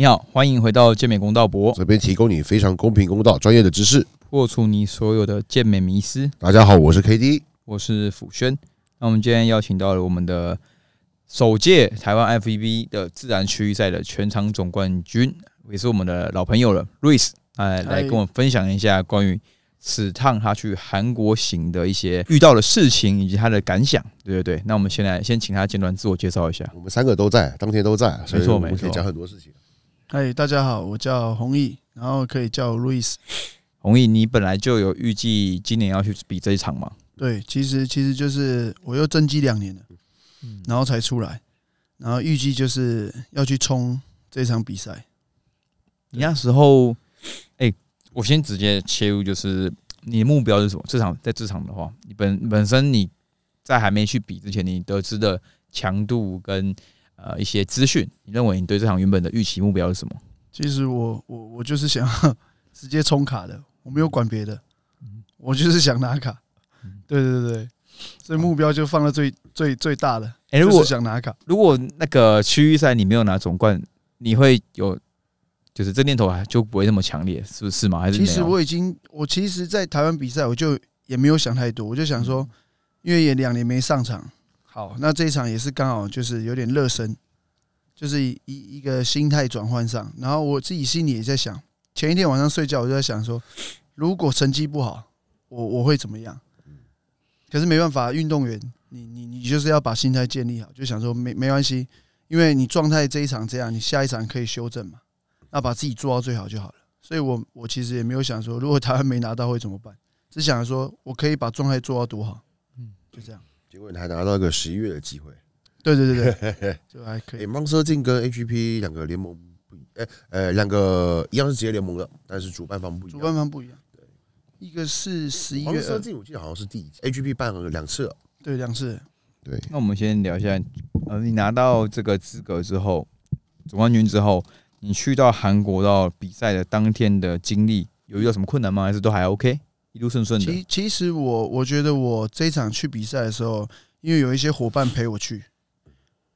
你好，欢迎回到健美公道博，这边提供你非常公平公道专业的知识，破除你所有的健美迷思。大家好，我是 K D，我是辅轩。那我们今天邀请到了我们的首届台湾 F V B 的自然区域赛的全场总冠军，也是我们的老朋友了，Rice，哎，来跟我分享一下关于此趟他去韩国行的一些遇到的事情以及他的感想。对对对，那我们先来先请他简短自我介绍一下。我们三个都在，当天都在，没错没错，可以讲很多事情。嗨，大家好，我叫弘毅，然后可以叫路易斯。弘毅，你本来就有预计今年要去比这一场吗？对，其实其实就是我又增肌两年了，然后才出来，然后预计就是要去冲这场比赛。你那时候，哎，我先直接切入，就是你的目标是什么？这场在这场的话，你本本身你在还没去比之前，你得知的强度跟。呃，一些资讯，你认为你对这场原本的预期目标是什么？其实我我我就是想直接冲卡的，我没有管别的，我就是想拿卡。对对对，所以目标就放到最最最大的。哎，如果想拿卡，如果那个区域赛你没有拿总冠你会有就是这念头还就不会那么强烈，是不是吗？还是其实我已经我其实，在台湾比赛我就也没有想太多，我就想说，因为也两年没上场。好，那这一场也是刚好，就是有点热身，就是一一个心态转换上。然后我自己心里也在想，前一天晚上睡觉我就在想说，如果成绩不好，我我会怎么样？可是没办法，运动员，你你你就是要把心态建立好。就想说没没关系，因为你状态这一场这样，你下一场可以修正嘛。那把自己做到最好就好了。所以我我其实也没有想说，如果台湾没拿到会怎么办？只想着说我可以把状态做到多好。嗯，就这样。结果你还拿到一个十一月的机会，对对对对，就还可以。m o n 哎，e r 进跟 AGP 两个联盟不一，哎呃两个一样是职业联盟的，但是主办方不，一样。主办方不一样。对，一个是十一月王者进，我记得好像是第一次 AGP 办了两次，对两次。对，那我们先聊一下，呃，你拿到这个资格之后，总冠军之后，你去到韩国到比赛的当天的经历，有遇到什么困难吗？还是都还 OK？一路顺顺的。其其实我我觉得我这一场去比赛的时候，因为有一些伙伴陪我去，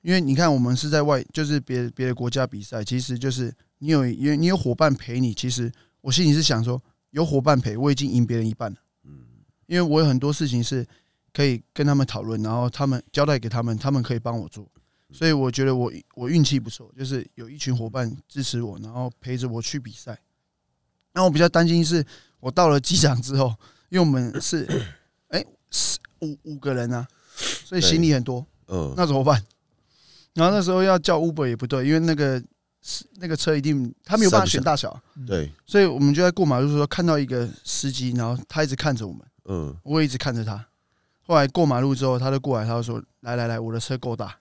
因为你看我们是在外，就是别别的国家比赛，其实就是你有，为你有伙伴陪你，其实我心里是想说，有伙伴陪，我已经赢别人一半了。嗯，因为我有很多事情是可以跟他们讨论，然后他们交代给他们，他们可以帮我做，所以我觉得我我运气不错，就是有一群伙伴支持我，然后陪着我去比赛。那我比较担心是。我到了机场之后，因为我们是哎四五五个人啊，所以行李很多，嗯，那怎么办？然后那时候要叫 Uber 也不对，因为那个那个车一定他没有办法选大小，对，所以我们就在过马路的时候看到一个司机，然后他一直看着我们，嗯，我也一直看着他。后来过马路之后，他就过来，他就说：“来来来，我的车够大。”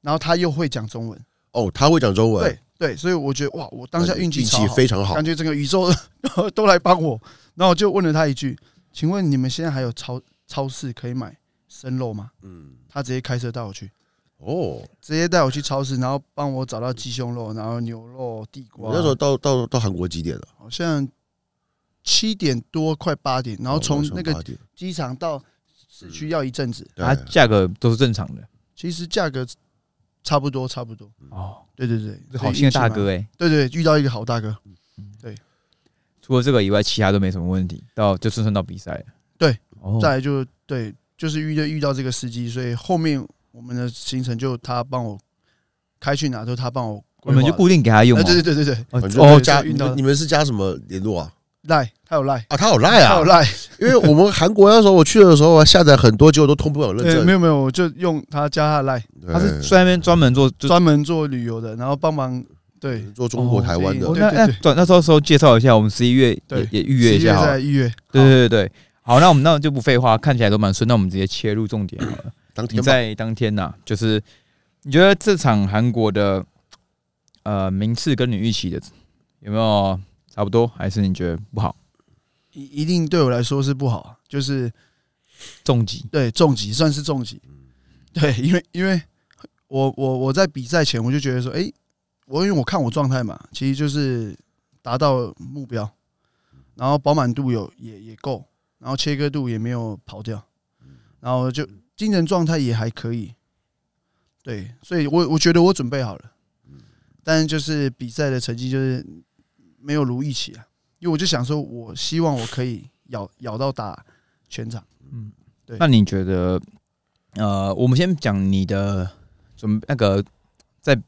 然后他又会讲中文，哦，他会讲中文。对。对，所以我觉得哇，我当下运气运气非常好，感觉整个宇宙 都来帮我。然后我就问了他一句：“请问你们现在还有超超市可以买生肉吗？”嗯，他直接开车带我去，哦，直接带我去超市，然后帮我找到鸡胸肉，然后牛肉、地瓜。那时候到到到韩国几点了？好像七点多，快八点。然后从那个机场到市区要一阵子。它价格都是正常的。其实价格。差不多，差不多哦。对对对，好心的大哥哎，对对，遇到一个好大哥。对，除了这个以外，其他都没什么问题。到就顺顺到比赛，对，再来就对，就是遇到遇到这个司机，所以后面我们的行程就他帮我开去哪，都他帮我，我们就固定给他用。对对对对对，哦，加你们是加什么联络啊？赖。他有赖啊！他有赖啊！他有赖，因为我们韩国那时候我去的时候，下载很多结果都通不了认证。没有没有，我就用他加他的赖，他是那边专门做专门做旅游的，然后帮忙对做中国台湾的。那那那时候时候介绍一下，我们十一月也也预约一下再预约。对对对对，好，那我们那就不废话，看起来都蛮顺，那我们直接切入重点好了。当天在当天呐，就是你觉得这场韩国的呃名次跟你预期的有没有差不多，还是你觉得不好？一定对我来说是不好，就是重击，对重击算是重击，对，因为因为我我我在比赛前我就觉得说，哎，我因为我看我状态嘛，其实就是达到目标，然后饱满度有也也够，然后切割度也没有跑掉，然后就精神状态也还可以，对，所以我我觉得我准备好了，但就是比赛的成绩就是没有如预期啊。因为我就想说，我希望我可以咬咬到打全场。嗯，对。那你觉得，呃，我们先讲你的准那个在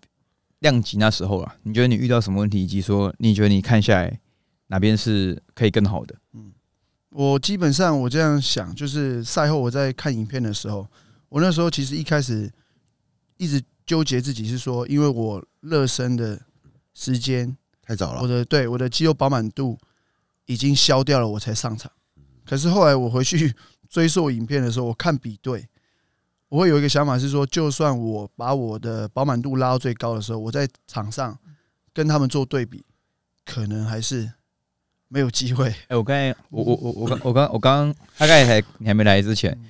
量级那时候啊，你觉得你遇到什么问题，以及说你觉得你看下来哪边是可以更好的？嗯，我基本上我这样想，就是赛后我在看影片的时候，我那时候其实一开始一直纠结自己是说，因为我热身的时间。太早了，我的对我的肌肉饱满度已经消掉了，我才上场。可是后来我回去 追溯影片的时候，我看比对，我会有一个想法是说，就算我把我的饱满度拉到最高的时候，我在场上跟他们做对比，可能还是没有机会。哎，我刚才我我我我刚我刚我刚大他刚才你还没来之前，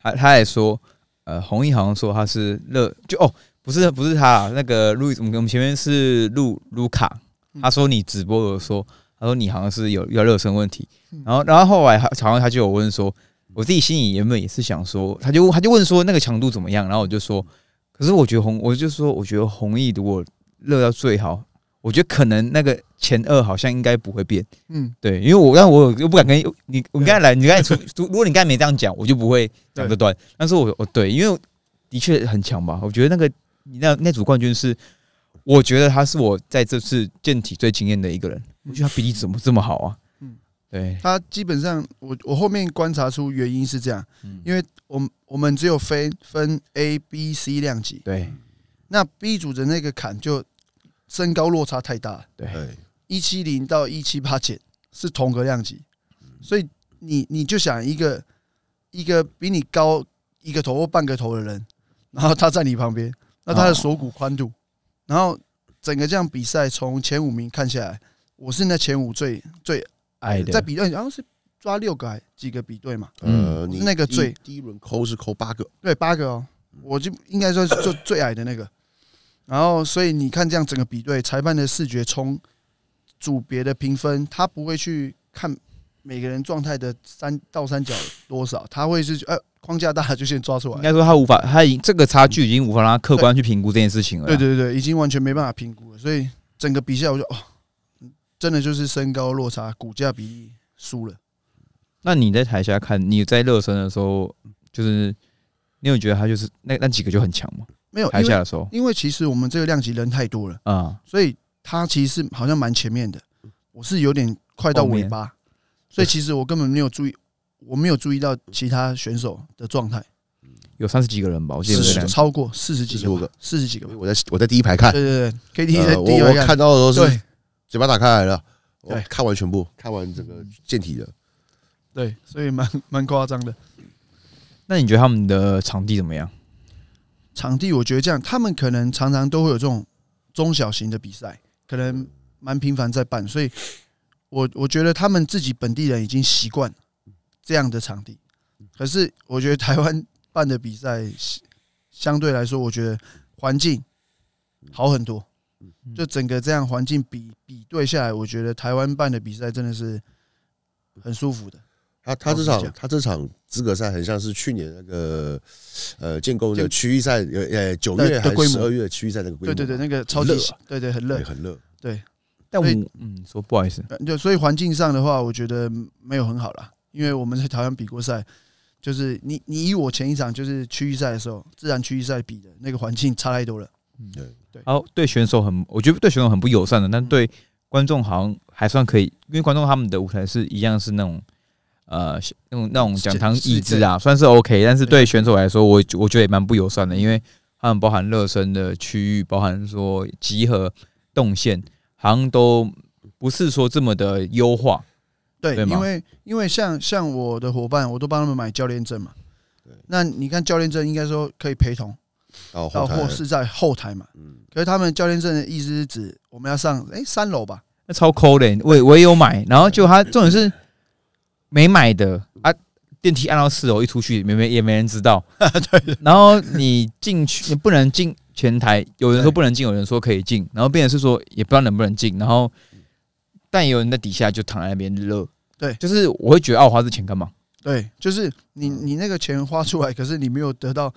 他他也说，呃，洪毅好像说他是热，就哦，不是不是他那个路，我们我们前面是路卢卡。他说你直播的时候，他说你好像是有要热身问题，然后然后后来好像他就有问说，我自己心里原本也是想说，他就他就问说那个强度怎么样，然后我就说，可是我觉得红，我就说我觉得弘毅如果热到最好，我觉得可能那个前二好像应该不会变，嗯，对，因为我但我又不敢跟你你你刚才来你刚才说如果你刚才没这样讲，我就不会讲这段，但是我哦对，因为的确很强吧，我觉得那个你那那组冠军是。我觉得他是我在这次健体最惊艳的一个人。我觉得他比例怎么这么好啊？嗯，对他基本上，我我后面观察出原因是这样，嗯，因为我们我们只有分分 A、B、C 量级，对，那 B 组的那个坎就身高落差太大，对，一七零到一七八减是同个量级，所以你你就想一个一个比你高一个头或半个头的人，然后他在你旁边，那他的锁骨宽度。然后整个这样比赛，从前五名看起来，我是那前五最最矮的。在比对，然后是抓六个几个比对嘛？呃，那个最第一轮扣是扣八个，对，八个哦。我就应该说是做最矮的那个。然后，所以你看这样整个比对裁判的视觉，从组别的评分，他不会去看。每个人状态的三倒三角多少？他会是呃框架大就先抓出来。应该说他无法，他已经这个差距已经无法让他客观去评估这件事情了。对对对对，已经完全没办法评估了。所以整个比赛，我就哦，真的就是身高落差，骨架比输了。那你在台下看，你在热身的时候，就是你有觉得他就是那那几个就很强吗？没有台下的时候，因为其实我们这个量级人太多了啊，所以他其实是好像蛮前面的。我是有点快到尾巴。所以其实我根本没有注意，我没有注意到其他选手的状态。嗯，有三十几个人吧，我记得是超过四十几个，四十几个。我在我在第一排看，对对对，KTV 在第一排看到的都是嘴巴打开来了。对，看完全部，看完整个健体的。对，所以蛮蛮夸张的。那你觉得他们的场地怎么样？场地我觉得这样，他们可能常常都会有这种中小型的比赛，可能蛮频繁在办，所以。我我觉得他们自己本地人已经习惯这样的场地，可是我觉得台湾办的比赛相对来说，我觉得环境好很多。就整个这样环境比比对下来，我觉得台湾办的比赛真的是很舒服的。他他这场他这场资格赛很像是去年那个呃建工有区域赛，呃呃九月还是十二月区域赛那个规模，对对对，那个超级对对很热很热对。但我嗯，说不好意思，就所以环境上的话，我觉得没有很好啦，因为我们台湾比过赛，就是你你以我前一场就是区域赛的时候，自然区域赛比的那个环境差太多了。嗯，对对，然后对选手很，我觉得对选手很不友善的，但对观众好像还算可以，因为观众他们的舞台是一样是那种呃那种那种讲堂椅子啊，算是 OK，但是对选手来说，我我觉得也蛮不友善的，因为他们包含热身的区域，包含说集合动线。好像都不是说这么的优化，对，因为因为像像我的伙伴，我都帮他们买教练证嘛。对，那你看教练证应该说可以陪同，到或是在后台嘛。嗯，可是他们教练证的意思是指我们要上哎三楼吧？那超抠的，我我也有买，然后就他重点是没买的啊，电梯按到四楼一出去，没没也没人知道。对，然后你进去你不能进。前台有人说不能进，有人说可以进，然后变的是说也不知道能不能进，然后，但有人在底下就躺在那边热。对，就是我会觉得我花这钱干嘛？对，就是你你那个钱花出来，可是你没有得到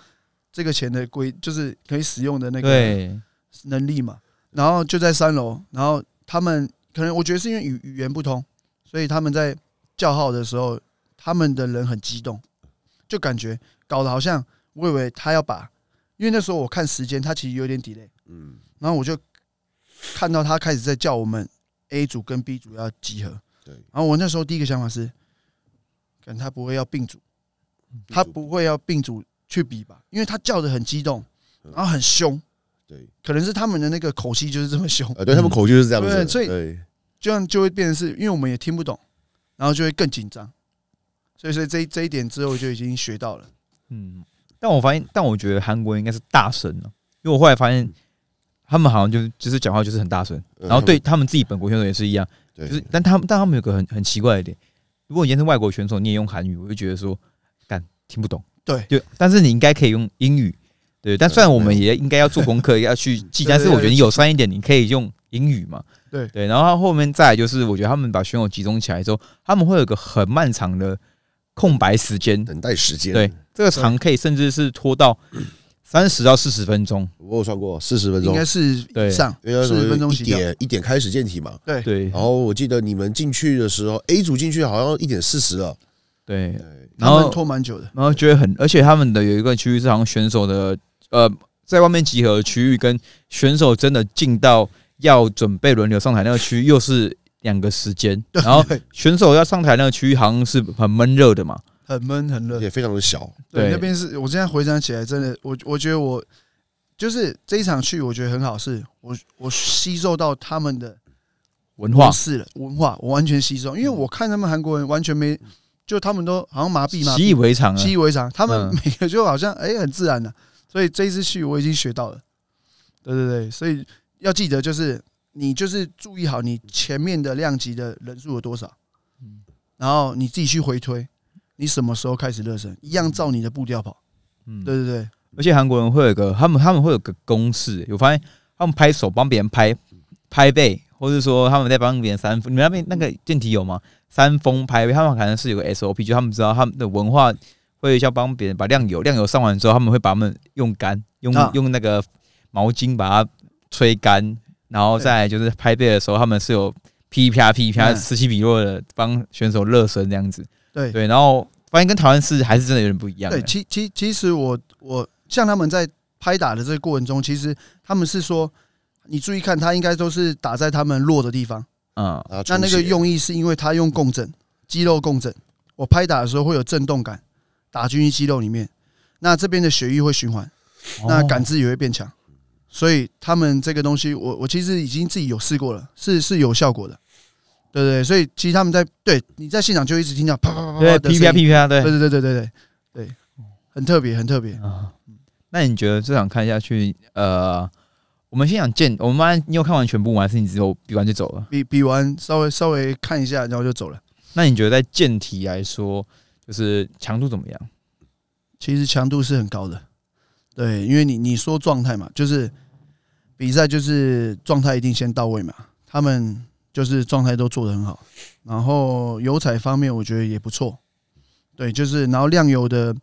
这个钱的规，就是可以使用的那个能力嘛。然后就在三楼，然后他们可能我觉得是因为语语言不通，所以他们在叫号的时候，他们的人很激动，就感觉搞得好像我以为他要把。因为那时候我看时间，他其实有点 delay。嗯，然后我就看到他开始在叫我们 A 组跟 B 组要集合。对。然后我那时候第一个想法是，可能他不会要并组，他不会要并组去比吧？因为他叫的很激动，然后很凶。对。可能是他们的那个口气就是这么凶。对他们口气就是这样子。对，所以，这样就会变成是因为我们也听不懂，然后就会更紧张。所以，所以这这一点之后就已经学到了。嗯。但我发现，但我觉得韩国应该是大声了，因为我后来发现，他们好像就就是讲话就是很大声，然后对他们自己本国选手也是一样，就是，但他们但他们有个很很奇怪的点，如果你是外国选手，你也用韩语，我就觉得说干听不懂，对，就但是你应该可以用英语，对，但虽然我们也应该要做功课，要去记，但是我觉得有算一点，你可以用英语嘛，对对，然后后面再就是我觉得他们把选手集中起来之后，他们会有个很漫长的。空白时间，等待时间，对，这个长可以甚至是拖到三十到四十分钟。我有算过四十分钟，应该是以上，四十分钟一点一点开始见体嘛。对对。然后我记得你们进去的时候，A 组进去好像一点四十了。对。然后拖蛮久的，然后觉得很，而且他们的有一个区域是好像选手的呃在外面集合区域，跟选手真的进到要准备轮流上台那个区域又是。两个时间，然后选手要上台那个区域好像是很闷热的嘛，很闷很热，也非常的小。对，那边是我现在回想起来，真的，我我觉得我就是这一场去，我觉得很好，是我我吸收到他们的文化是文化，我完全吸收，因为我看他们韩国人完全没，就他们都好像麻痹嘛，习以为常，习以为常，他们每个就好像哎很自然的，所以这一支去我已经学到了，对对对，所以要记得就是。你就是注意好你前面的量级的人数有多少，嗯，然后你自己去回推，你什么时候开始热身，一样照你的步调跑，嗯，对对对。而且韩国人会有个，他们他们会有个公式，有发现他们拍手帮别人拍拍背，或者说他们在帮别人扇风，你们那边那个电梯有吗？三风拍背，他们可能是有个 SOP，就他们知道他们的文化会要帮别人把量油量油上完之后，他们会把他们用干用用那个毛巾把它吹干。然后再就是拍背的时候，他们是有噼啪噼啪此起彼落的帮选手热身这样子。对对，然后发现跟台湾是还是真的有点不一样。对，其其其实我我像他们在拍打的这个过程中，其实他们是说，你注意看，他应该都是打在他们弱的地方。嗯，那那个用意是因为他用共振肌肉共振，我拍打的时候会有震动感，打进去肌肉里面，那这边的血液会循环，那感知也会变强。所以他们这个东西，我我其实已经自己有试过了，是是有效果的，对对。所以其实他们在对你在现场就一直听到啪啪啪，啪噼啪噼啪，对，对对对对对对，很特别，很特别啊。那你觉得这场看下去，呃，我们先讲剑，我们班你有看完全部吗？还是你只有比完就走了？比比完稍微稍微看一下，然后就走了。那你觉得在健题来说，就是强度怎么样？其实强度是很高的，对，因为你你说状态嘛，就是。比赛就是状态一定先到位嘛，他们就是状态都做得很好，然后油彩方面我觉得也不错，对，就是然后亮油的，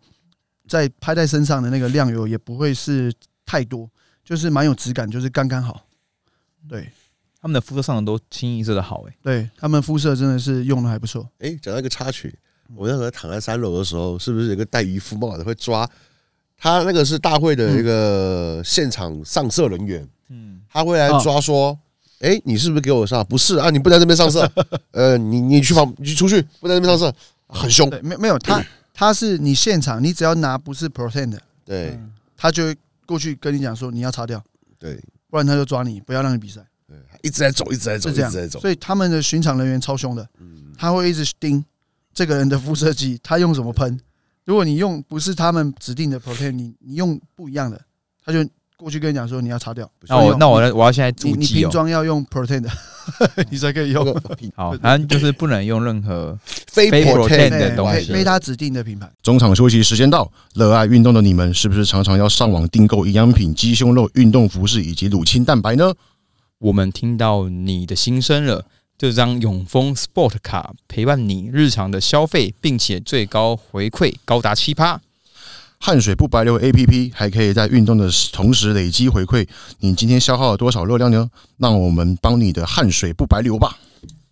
在拍在身上的那个亮油也不会是太多，就是蛮有质感，就是刚刚好。对，他们的肤色上都清一色的好诶，对他们肤色真的是用的还不错。诶，讲到一个插曲，我时候躺在三楼的时候，是不是有个戴渔夫帽的会抓他？那个是大会的一个现场上色人员。他会来抓说，哎，你是不是给我上？不是啊，你不在这边上色，呃，你你去跑，你出去，不在这边上色，很凶。对，没没有，他 他是你现场，你只要拿不是 p r o e i n 的，对，他就过去跟你讲说你要擦掉，对，不然他就抓你，不要让你比赛。对，一直在走，一直在走，一直在走。所以他们的巡场人员超凶的，他会一直盯这个人的辐射剂，他用什么喷？如果你用不是他们指定的 p r o e i n e 你你用不一样的，他就。过去跟人讲说你要擦掉，那我那我我要现在你拼装要用 protein，你才可以用 好，反正就是不能用任何非 protein 的东西，非他指定的品牌。中场休息时间到，热爱运动的你们是不是常常要上网订购营养品、鸡胸肉、运动服饰以及乳清蛋白呢？我们听到你的心声了，这张永丰 sport 卡陪伴你日常的消费，并且最高回馈高达七趴。汗水不白流 A P P 还可以在运动的同时累积回馈，你今天消耗了多少热量呢？让我们帮你的汗水不白流吧！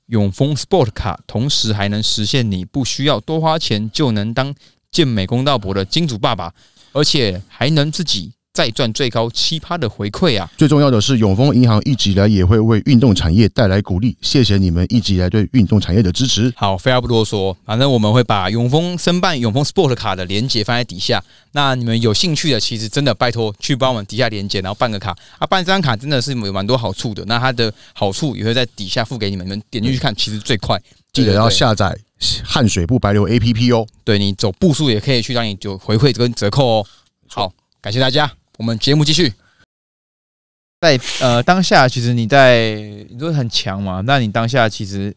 永丰 Sport 卡同时还能实现你不需要多花钱就能当健美公道伯的金主爸爸，而且还能自己。再赚最高七趴的回馈啊！最重要的是，永丰银行一直以来也会为运动产业带来鼓励。谢谢你们一直以来对运动产业的支持。好，废话不多说，反正我们会把永丰申办永丰 Sport 卡的链接放在底下。那你们有兴趣的，其实真的拜托去帮我们底下链接，然后办个卡啊！办这张卡真的是有蛮多好处的。那它的好处也会在底下付给你们，你们点进去看，其实最快。记得要下载汗水不白流 APP 哦。对你走步数也可以去让你就回馈跟折扣哦。好，感谢大家。我们节目继续，在呃当下，其实你在你都很强嘛。那你当下其实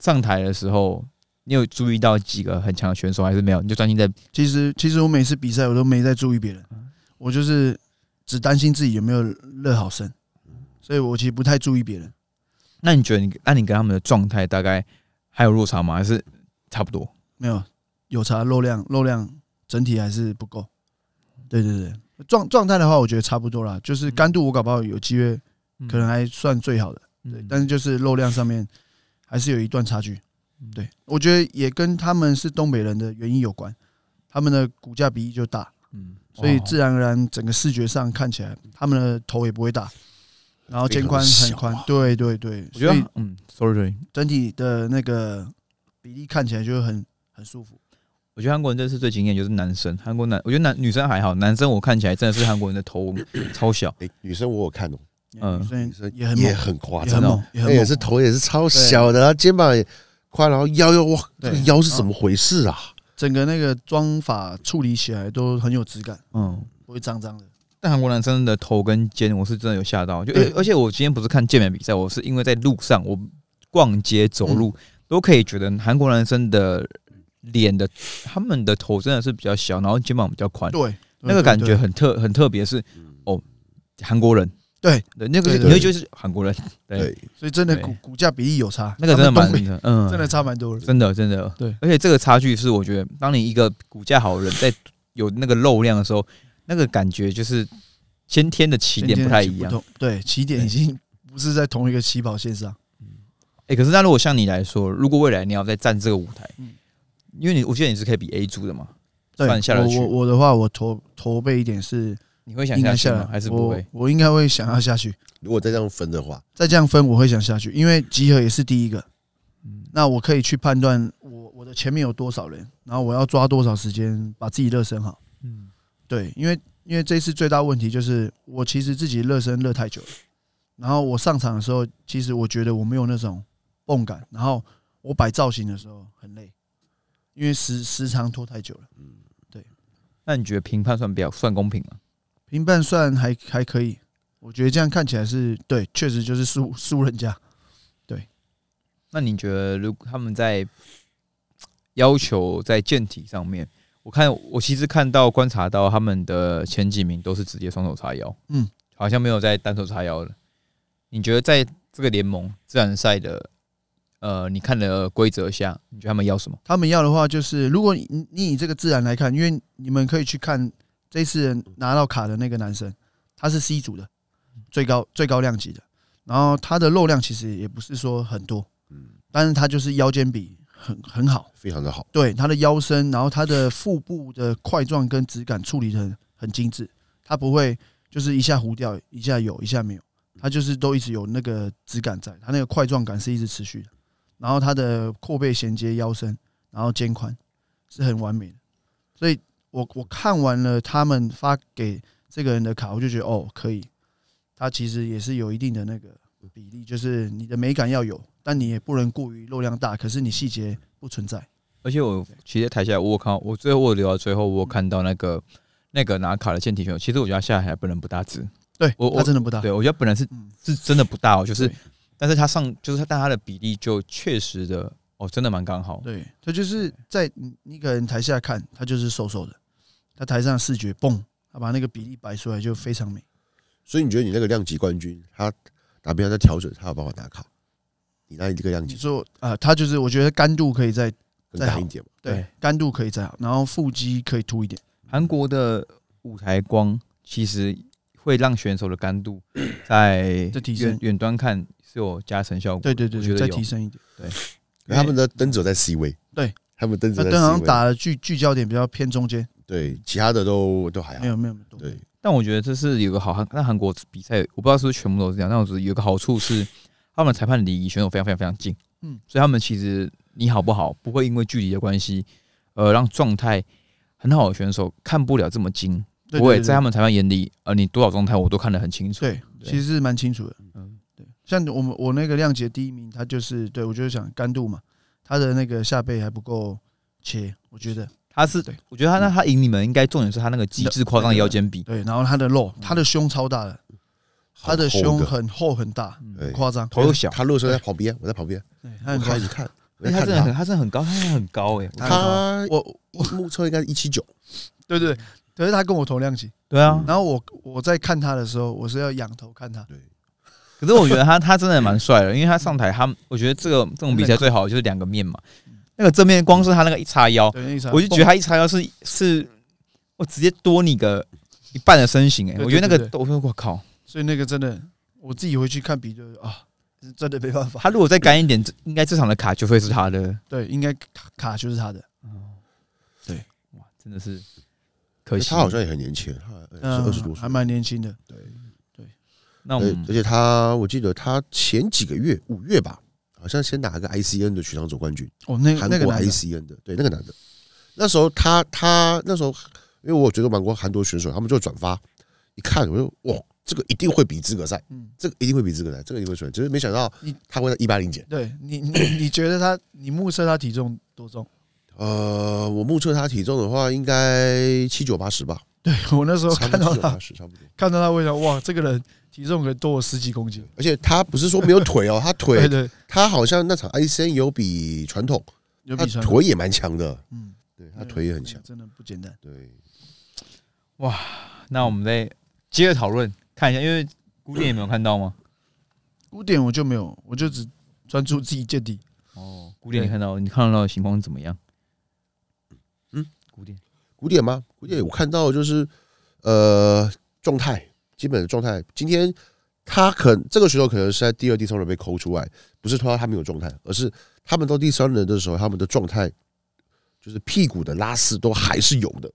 上台的时候，你有注意到几个很强的选手还是没有？你就专心在其实，其实我每次比赛我都没在注意别人，我就是只担心自己有没有热好身，所以我其实不太注意别人。那你觉得你那你跟他们的状态大概还有落差吗？还是差不多？没有，有差肉量，肉量整体还是不够。对对对。状状态的话，我觉得差不多啦。就是干度，我搞不好有机会，可能还算最好的，对。但是就是肉量上面还是有一段差距，对我觉得也跟他们是东北人的原因有关，他们的骨架比例就大，嗯，所以自然而然整个视觉上看起来他们的头也不会大，然后肩宽很宽，对对对，所以嗯，sorry，整体的那个比例看起来就很很舒服。我觉得韩国人真是最惊艳，就是男生。韩国男，我觉得男女生还好，男生我看起来真的是韩国人的头 超小。哎，女生我有看哦，嗯，女生也很也很夸张哦，也是头也是超小的，肩膀宽，然后腰腰哇，这个腰是怎么回事啊？整个那个妆法处理起来都很有质感，嗯，不会脏脏的。但韩国男生的头跟肩，我是真的有吓到。就而且我今天不是看健美比赛，我是因为在路上，我逛街走路都可以觉得韩国男生的。脸的，他们的头真的是比较小，然后肩膀比较宽，对，那个感觉很特很特别，是哦，韩国人，对，那个你会觉得是韩国人，对，所以真的骨骨架比例有差，那个真的蛮的，嗯，真的差蛮多的，真的真的，对，而且这个差距是我觉得，当你一个骨架好的人在有那个肉量的时候，那个感觉就是先天的起点不太一样，对，起点已经不是在同一个起跑线上，嗯，哎，可是那如果像你来说，如果未来你要再站这个舞台，因为你，我觉得你是可以比 A 组的嘛？对，我我我的话，我驼驼背一点是，你会想下去吗？还是不会？我应该会想要下去。如果再这样分的话，再这样分，我会想下去，因为集合也是第一个。嗯，那我可以去判断我我的前面有多少人，然后我要抓多少时间把自己热身好。嗯，对，因为因为这次最大问题就是我其实自己热身热太久了，然后我上场的时候，其实我觉得我没有那种泵感，然后我摆造型的时候很累。因为时时长拖太久了，嗯，对。那你觉得评判算比较算公平吗？评判算还还可以，我觉得这样看起来是对，确实就是输输人家。对。那你觉得，如果他们在要求在健体上面，我看我其实看到观察到他们的前几名都是直接双手叉腰，嗯，好像没有在单手叉腰了。你觉得在这个联盟自然赛的？呃，你看的规则下，你觉得他们要什么？他们要的话，就是如果你你以这个自然来看，因为你们可以去看这次拿到卡的那个男生，他是 C 组的，最高最高量级的。然后他的肉量其实也不是说很多，嗯，但是他就是腰间比很很好，非常的好。对他的腰身，然后他的腹部的块状跟质感处理的很精致，他不会就是一下糊掉，一下有，一下没有，他就是都一直有那个质感在，他那个块状感是一直持续的。然后他的阔背衔接腰身，然后肩宽，是很完美的。所以我我看完了他们发给这个人的卡，我就觉得哦可以。他其实也是有一定的那个比例，就是你的美感要有，但你也不能过于肉量大，可是你细节不存在。而且我其实台下，我靠，我最后留到最后，我看到那个那个拿卡的健体选手，其实我觉得下海不能不大只。对我，他真的不大。对我觉得本来是是真的不大，哦，就是。但是他上就是他，但他的比例就确实的哦，真的蛮刚好。对他就是在你可能台下看他就是瘦瘦的，他台上的视觉，嘣，他把那个比例摆出来就非常美。所以你觉得你那个量级冠军，他哪边在调整，他有办法打卡？你那你这个量级，你说啊，他就是我觉得干度可以再再好一点，对，干度可以再好，然后腹肌可以凸一点。韩国的舞台光其实会让选手的干度在在远远端看。是有加成效果，对对对，再提升一点。对，他们的灯走在 C 位，对，他们灯组在 C 位，打的聚聚焦点比较偏中间。对，其他的都都还好，没有没有。对，但我觉得这是有个好汉，那韩国比赛我不知道是不是全部都是这样，但我觉得有个好处是，他们裁判离选手非常非常非常近，嗯，所以他们其实你好不好，不会因为距离的关系，呃，让状态很好的选手看不了这么精。不会在他们裁判眼里，呃，你多少状态我都看得很清楚。对，其实是蛮清楚的，嗯。像我们我那个级的第一名，他就是对我就是想干度嘛，他的那个下背还不够切，我觉得他是对我觉得他那他赢你们应该重点是他那个极致夸张腰间比，对，然后他的肉，他的胸超大的，他的胸很厚很大，夸张，头又小。他露出来在旁边，我在旁边，他很开始看，哎，他真的很，他真的很高，他很高哎，他我目测应该一七九，对对，可是他跟我同量级，对啊，然后我我在看他的时候，我是要仰头看他，对。可是我觉得他他真的蛮帅的，因为他上台他，我觉得这个这种比赛最好就是两个面嘛。那个正面光是他那个一叉腰，我就觉得他一叉腰是是，我直接多你个一半的身形哎，我觉得那个，我靠！所以那个真的，我自己回去看比就啊，真的没办法。他如果再干一点，应该这场的卡就会是他的。对，应该卡卡就是他的。对，哇，真的是可惜。他好像也很年轻，是二十多岁，还蛮年轻的。对。那我们，而且他，我记得他前几个月，五月吧，好像先打个 ICN 的许昌总冠军哦，那那个 ICN 的，对那个男的，那时候他他那时候，因为我觉得韩国很多选手，他们就转发，一看，我说哇，这个一定会比资格赛，这个一定会比资格赛，这个一定会出来，只是没想到你他会在一八零减，对你你觉得他，你目测他体重多重？呃，我目测他体重的话，应该七九八十吧？对我那时候看到他，差不多看到他，我想哇，这个人。体重可多我十几公斤，而且他不是说没有腿哦，他腿，他好像那场 I C N 有比传统，有他腿也蛮强的，嗯，对他腿也很强，真的不简单。对，哇，那我们再接着讨论看一下，因为古典有没有看到吗？古典我就没有，我就只专注自己见底。哦，古典你看到，你看到的情况怎么样？嗯，古典，古典吗？古典我看到就是，呃，状态。基本的状态，今天他可这个选手可能是在第二、第三轮被抠出来，不是说他没有状态，而是他们到第三轮的时候，他们的状态就是屁股的拉丝都还是有的。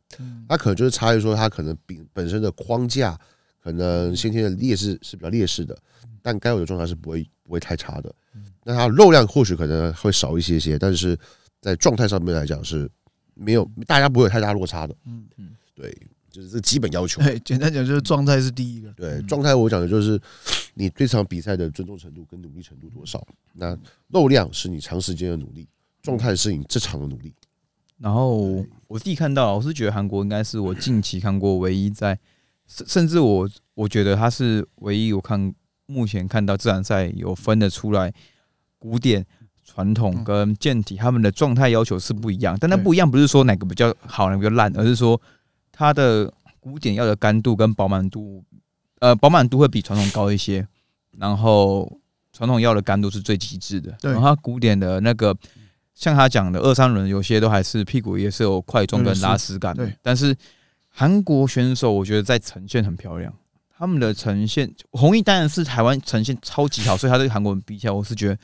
他可能就是差异，说他可能比本身的框架可能先天的劣势是比较劣势的，但该有的状态是不会不会太差的。那他肉量或许可能会少一些些，但是在状态上面来讲是没有，大家不会有太大落差的。嗯嗯，对。就是这基本要求。对，简单讲就是状态是第一个。对，状态我讲的就是你对场比赛的尊重程度跟努力程度多少。那肉量是你长时间的努力，状态是你这场的努力。然后我弟看到，我是觉得韩国应该是我近期看过唯一在，甚甚至我我觉得他是唯一我看目前看到自然赛有分得出来古典传统跟健体他们的状态要求是不一样。但那不一样不是说哪个比较好，哪个比较烂，而是说。它的古典药的干度跟饱满度，呃，饱满度会比传统高一些。然后传统药的干度是最极致的。对，然后古典的那个，像他讲的二三轮，有些都还是屁股也是有快装跟拉丝感。的。但是韩国选手，我觉得在呈现很漂亮。他们的呈现，红衣当然是台湾呈现超级好，所以他对韩国人比起来，我是觉得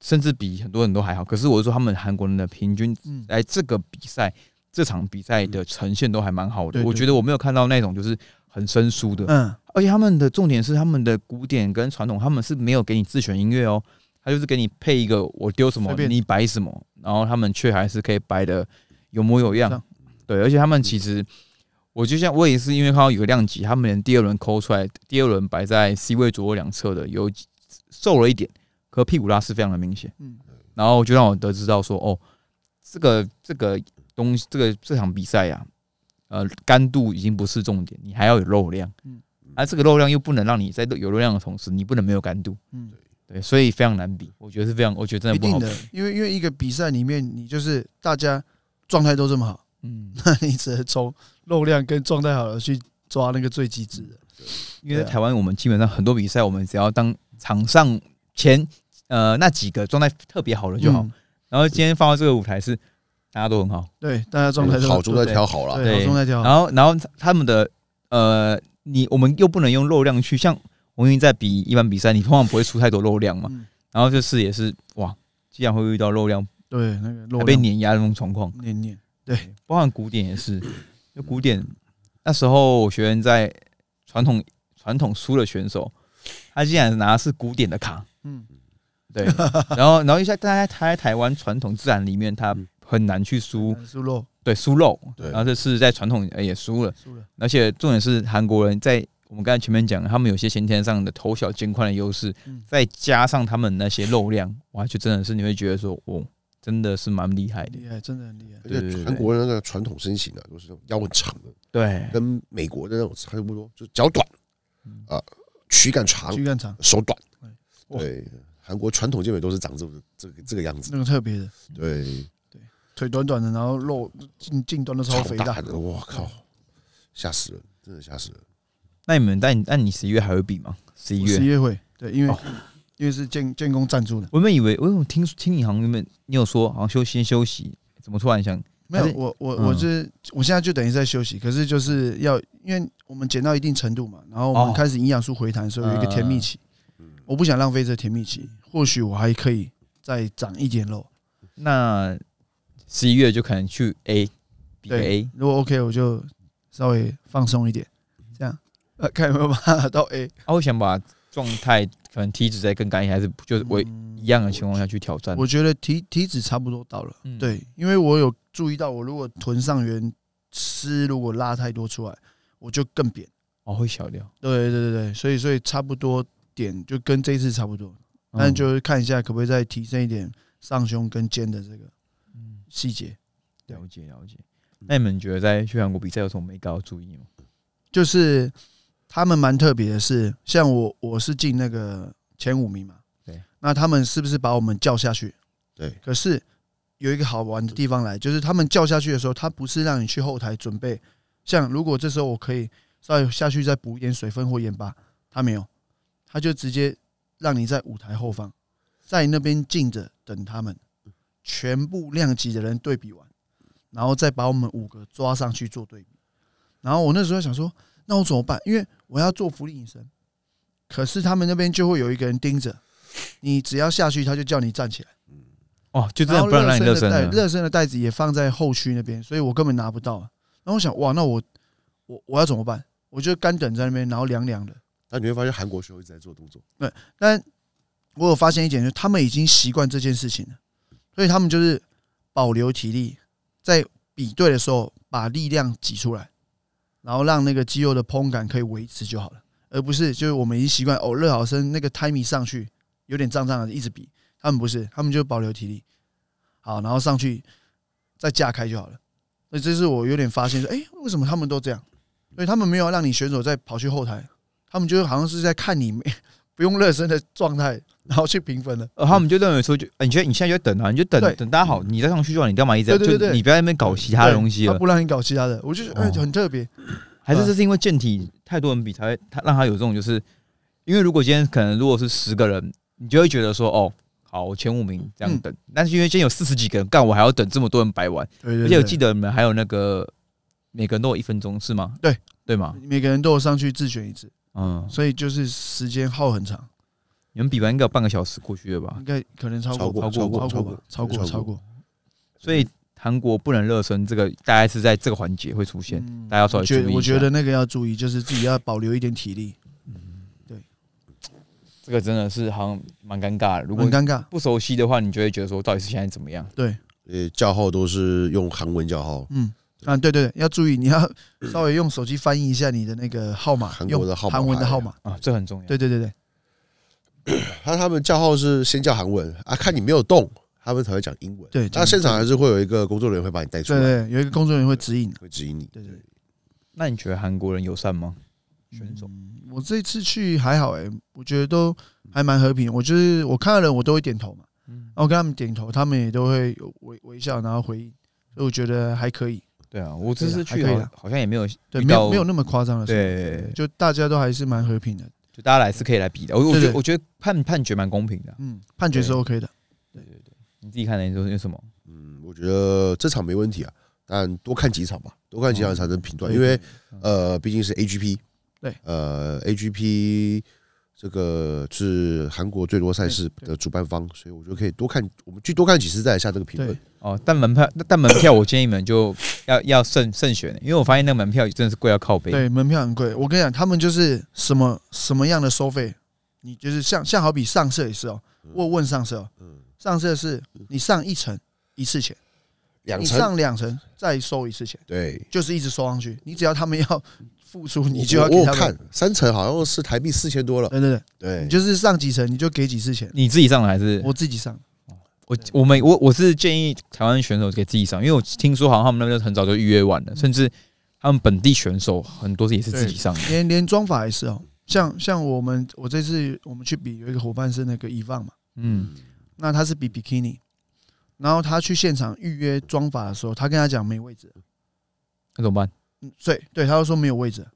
甚至比很多人都还好。可是我是说，他们韩国人的平均在这个比赛。这场比赛的呈现都还蛮好的，我觉得我没有看到那种就是很生疏的。嗯，而且他们的重点是他们的古典跟传统，他们是没有给你自选音乐哦，他就是给你配一个我丢什么你摆什么，然后他们却还是可以摆的有模有样。对，而且他们其实我就像我也是因为看到有个量级，他们连第二轮抠出来，第二轮摆在 C 位左右两侧的有瘦了一点，可屁股拉是非常的明显。嗯，然后就让我得知到说哦，这个这个。东西这个这场比赛呀，呃，干度已经不是重点，你还要有肉量，嗯，而这个肉量又不能让你在有肉量的同时，你不能没有干度，嗯，对，所以非常难比，我觉得是非常，我觉得真的不好比，因为因为一个比赛里面，你就是大家状态都这么好，嗯，那你只能从肉量跟状态好了去抓那个最极致的，因为在台湾我们基本上很多比赛，我们只要当场上前呃那几个状态特别好了就好，然后今天放到这个舞台是。大家都很好，对，大家状态是好，状在调好了，状态调好了。然后，然后他们的呃，你我们又不能用肉量去像，我们在比一般比赛，你通常不会出太多肉量嘛。然后就是也是哇，竟然会遇到肉量，对那个肉被碾压那种状况，碾碾。对，包含古典也是，就古典那时候学员在传统传统输的选手，他竟然拿的是古典的卡，嗯，对。然后，然后一下大家台台湾传统自然里面他。很难去输，输肉对，输肉对，然后这是在传统也输了，输了，而且重点是韩国人在我们刚才前面讲，他们有些先天上的头小肩宽的优势，再加上他们那些肉量，哇，就真的是你会觉得说，哦，真的是蛮厉害的，厉害，真的很厉害。对，韩国人的传统身形啊，都是腰很长的，对，跟美国的那种差不多，就脚短啊，躯干长，躯干长，手短，对，韩国传统健美都是长这这这个样子，那个特别的，对。腿短短的，然后肉近近端都超肥的，我靠，吓死了，真的吓死了。那你们，但那你十一月还会比吗？十一月，十一月会。对，因为因为是建建工赞助的。我们以为，我有听听你好像你们，你有说好像休先休息，怎么突然想？没有，我我我是我现在就等于在休息，可是就是要因为我们减到一定程度嘛，然后我们开始营养素回弹的时候有一个甜蜜期，我不想浪费这甜蜜期，或许我还可以再长一点肉。那。十一月就可能去 A，对 A。如果 OK，我就稍微放松一点，这样呃 看有没有爬到 A。啊，我想把状态可能体脂再更干些，还是就是我一样的情况下去挑战。我觉得体体脂差不多到了，对，因为我有注意到，我如果臀上缘湿如果拉太多出来，我就更扁哦，会小掉。对对对对，所以所以差不多点就跟这次差不多，但就是看一下可不可以再提升一点上胸跟肩的这个。细节了解了解，那你们觉得在去韩国比赛有什么没搞注意吗？就是他们蛮特别的是，像我我是进那个前五名嘛，对，那他们是不是把我们叫下去？对，可是有一个好玩的地方来，就是他们叫下去的时候，他不是让你去后台准备，像如果这时候我可以再下去再补一点水分或盐巴，他没有，他就直接让你在舞台后方，在那边静着等他们。全部量级的人对比完，然后再把我们五个抓上去做对比。然后我那时候想说，那我怎么办？因为我要做福利隐身，可是他们那边就会有一个人盯着你，只要下去他就叫你站起来。嗯，哦，就这样，不让热身。热身的袋子也放在后区那边，所以我根本拿不到。然后我想，哇，那我我我要怎么办？我就干等在那边，然后凉凉的。那你会发现，韩国选手一直在做动作。对，但我有发现一点，就是他们已经习惯这件事情了。所以他们就是保留体力，在比对的时候把力量挤出来，然后让那个肌肉的痛感可以维持就好了，而不是就是我们已经习惯哦热好身那个 timing 上去有点胀胀的一直比，他们不是，他们就保留体力，好，然后上去再架开就好了。所以这是我有点发现说，哎，为什么他们都这样？所以他们没有让你选手再跑去后台，他们就好像是在看你 不用热身的状态。然后去评分了，然后我们就认为说，就你觉得你现在就在等啊，你就等等大家好，你再上去就好，你干嘛一直，就你不要那边搞其他东西了，不让你搞其他的，我就很特别。还是这是因为健体太多人比，才会他让他有这种，就是因为如果今天可能如果是十个人，你就会觉得说哦，好，我前五名这样等。但是因为今天有四十几个人干，我还要等这么多人摆完，而且我记得你们还有那个每个人都有一分钟是吗？对对吗？每个人都有上去自选一次，嗯，所以就是时间耗很长。你们比完应该半个小时过去了吧？应该可能超过超过超过超过超过超过，所以韩国不能热身，这个大概是在这个环节会出现，大家稍微注意。我觉得那个要注意，就是自己要保留一点体力。嗯，对。这个真的是好像蛮尴尬的，如果尴尬不熟悉的话，你就会觉得说到底是现在怎么样？对，呃，叫号都是用韩文叫号。嗯啊，对对，要注意，你要 稍微用手机翻译一下你的那个号码，韩国的韩文的号码啊，这很重要。对对对对。他他们叫号是先叫韩文啊，看你没有动，他们才会讲英文。对，那现场还是会有一个工作人员会把你带出来。对，有一个工作人员会指引，会指引你。对对。那你觉得韩国人友善吗？选手，我这次去还好哎，我觉得都还蛮和平。我就是我看到人，我都会点头嘛。嗯。我跟他们点头，他们也都会有微微笑，然后回应。所以我觉得还可以。对啊，我这次去好像也没有对，没有没有那么夸张的。对。就大家都还是蛮和平的。大家来是可以来比的，我我觉得我觉得判判决蛮公平的，嗯，判决是 OK 的，对对对，你自己看的，你说有什么？嗯，我觉得这场没问题啊，但多看几场吧，多看几场才能评断，因为呃，毕竟是 AGP，对，呃，AGP。这个是韩国最多赛事的主办方，所以我觉得可以多看，我们去多看几次再下这个评论哦。但门票，但门票我建议你们就要要慎慎选，因为我发现那门票真的是贵到靠背。对，门票很贵。我跟你讲，他们就是什么什么样的收费，你就是像像好比上色也是哦，我问上色，嗯，上色是你上一层一次钱，两层上两层再收一次钱，对，就是一直收上去，你只要他们要。付出你就要我看三层好像是台币四千多了，对对对，对，就是上几层你就给几次钱，你自己上的还是？我自己上，我我们我我是建议台湾选手给自己上，因为我听说好像他们那边很早就预约完了，甚至他们本地选手很多也是自己上，连连妆法也是哦，像像我们我这次我们去比有一个伙伴是那个伊放嘛，嗯，那他是比 bikini，然后他去现场预约妆法的时候，他跟他讲没位置，那怎么办？所以，对，他就说没有位置，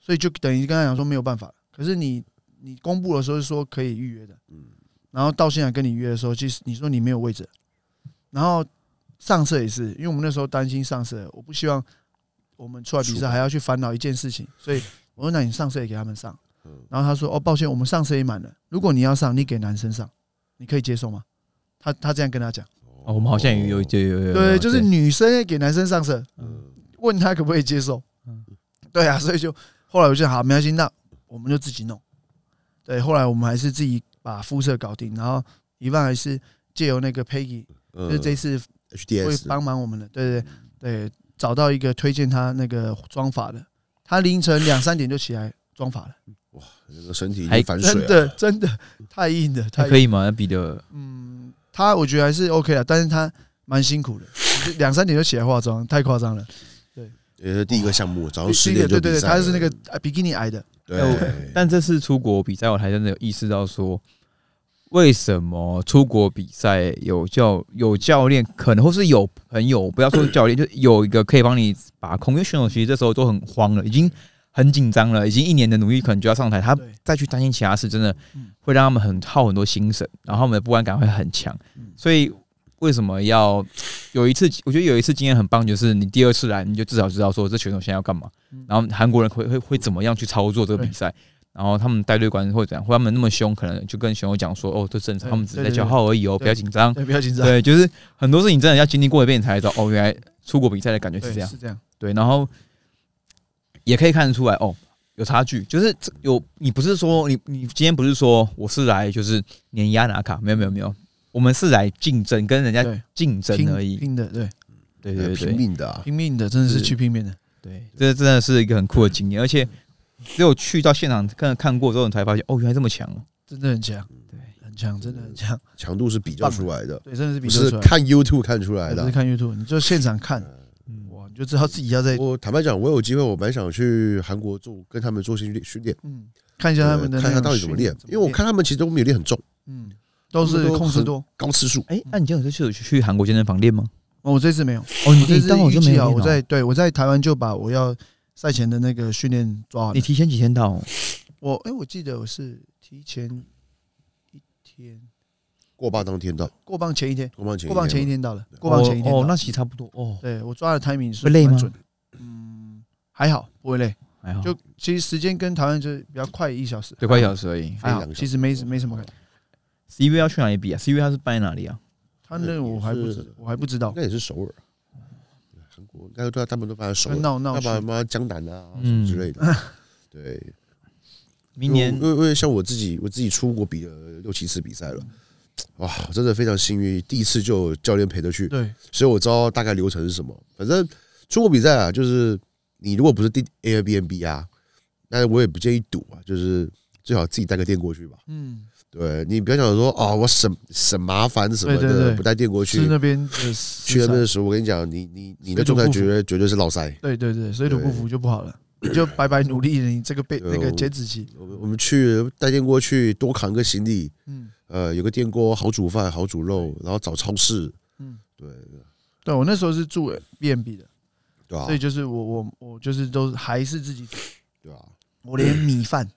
所以就等于跟他讲说没有办法可是你，你公布的时候是说可以预约的，嗯，然后到现在跟你约的时候，其实你说你没有位置，然后上色也是，因为我们那时候担心上色，我不希望我们出来比赛还要去烦恼一件事情，所以我说那你上色也给他们上，嗯，然后他说哦，抱歉，我们上色也满了。如果你要上，你给男生上，你可以接受吗？他他这样跟他讲，哦，我们好像有有有有对，就是女生给男生上色，嗯。问他可不可以接受？嗯，对啊，所以就后来我就好，没关系，那我们就自己弄。对，后来我们还是自己把肤色搞定，然后一万还是借由那个 Peggy，就是这次 H D S 会帮忙我们的，对对对，找到一个推荐他那个妆法的。他凌晨两三点就起来妆法了，哇，这个身体还反水，真的真的太硬的，太可以吗？彼得，嗯，他我觉得还是 OK 了，但是他蛮辛苦的，两三点就起来化妆，太夸张了。也是第一个项目，早上十点就比赛。对对，他是那个比基尼矮的。对。但这次出国比赛，我还真的有意识到说，为什么出国比赛有教有教练，可能或是有朋友，不要说教练，就有一个可以帮你把空运选手，其实这时候都很慌了，已经很紧张了，已经一年的努力可能就要上台，他再去担心其他事，真的会让他们很耗很多心神，然后他们的不安感会很强，所以。为什么要有一次？我觉得有一次经验很棒，就是你第二次来，你就至少知道说这选手现在要干嘛，然后韩国人会会会怎么样去操作这个比赛，然后他们带队官会怎样，或他们那么凶，可能就跟选手讲说：“哦，这正常，他们只是在叫号而已哦，不要紧张，不要紧张。”对，就是很多事情真的要经历过一遍你才知道。哦，原来出国比赛的感觉是这样，是这样。对，然后也可以看得出来，哦，有差距，就是有你不是说你你今天不是说我是来就是碾压拿卡，没有没有没有。我们是来竞争，跟人家竞争而已。拼的，对，对对，拼命的，拼命的，真的是去拼命的。对，这真的是一个很酷的经验，而且只有去到现场，看看过之后，你才发现，哦，原来这么强，真的很强，对，很强，真的很强。强度是比较出来的，对，真的是比较出来。是看 YouTube 看出来的，看 YouTube，你就现场看，哇，你就知道自己要在。我坦白讲，我有机会，我蛮想去韩国做，跟他们做些训练，嗯，看一下他们，看看到底怎么练，因为我看他们其实都有练很重，嗯。都是控制多高次数？哎，那你今天有去去韩国健身房练吗？哦，我这次没有。哦，你这次我就没有。我在对我在台湾就把我要赛前的那个训练抓好。你提前几天到？我哎，我记得我是提前一天，过磅当天到。过磅前一天，过磅前一天到了。过磅前一天哦，那其实差不多哦。对，我抓 i 台铭，会累吗？嗯，还好，不会累。还好，就其实时间跟台湾就是比较快，一小时，对，快一小时而已。其实没没什么。C V 要去哪里比啊？C V 他是办哪里啊？他那我还不知，我还不知道。那也是首尔，韩国。应该对，他们都办首尔，要不然嘛，江南啊什么之类的。对，明年因为因为像我自己，我自己出国比了六七次比赛了，哇，真的非常幸运，第一次就教练陪着去，对，所以我知道大概流程是什么。反正出国比赛啊，就是你如果不是第 A 和 B n B 啊，那我也不建议赌啊，就是最好自己带个电过去吧。嗯。对你不要想说啊，我省省麻烦什么的，不带电锅去那边去那时候，我跟你讲，你你你的状态绝对绝对是老塞。对对对，所以土不服就不好了，就白白努力了。你这个被那个减脂期，我们我们去带电锅去，多扛个行李，嗯呃，有个电锅好煮饭，好煮肉，然后找超市，嗯，对对。对我那时候是住 B M B 的，对啊，所以就是我我我就是都还是自己，对啊，我连米饭。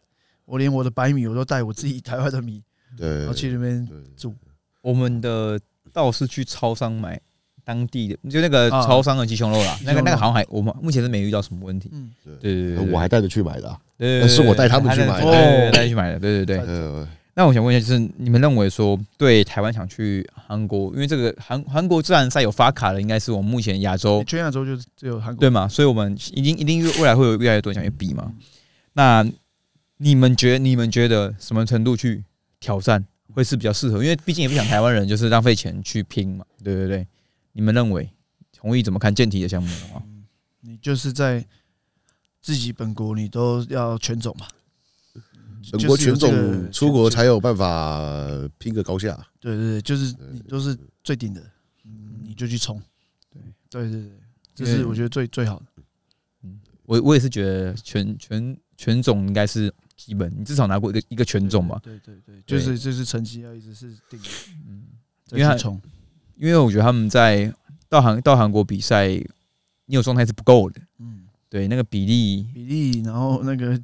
我连我的白米我都带我自己台湾的米，对，然后去那边煮。我们的倒是去超商买当地的，就那个超商的鸡胸肉啦，那个那个好像还我们目前是没遇到什么问题。对对对，我还带着去买的，是我带他们去买的，带去买的。对对对。那我想问一下，就是你们认为说，对台湾想去韩国，因为这个韩韩国自然赛有发卡的，应该是我们目前亚洲，全亚洲就只有韩国对嘛？所以我们已经一定未来会有越来越多想去比嘛？那。你们觉你们觉得什么程度去挑战会是比较适合？因为毕竟也不想台湾人就是浪费钱去拼嘛，对对对？你们认为同意怎么看健体的项目啊？你就是在自己本国你都要全走嘛，本国全总出国才有办法拼个高下。对对，就是你都是最顶的，你就去冲。对对对，这是我觉得最最好的。嗯，我我也是觉得全全全总应该是。基本你至少拿过一个一个权重吧？对对对，就是就是成绩要一直是定的，嗯，因为因为我觉得他们在到韩到韩国比赛，你有状态是不够的。嗯，对，那个比例比例，然后那个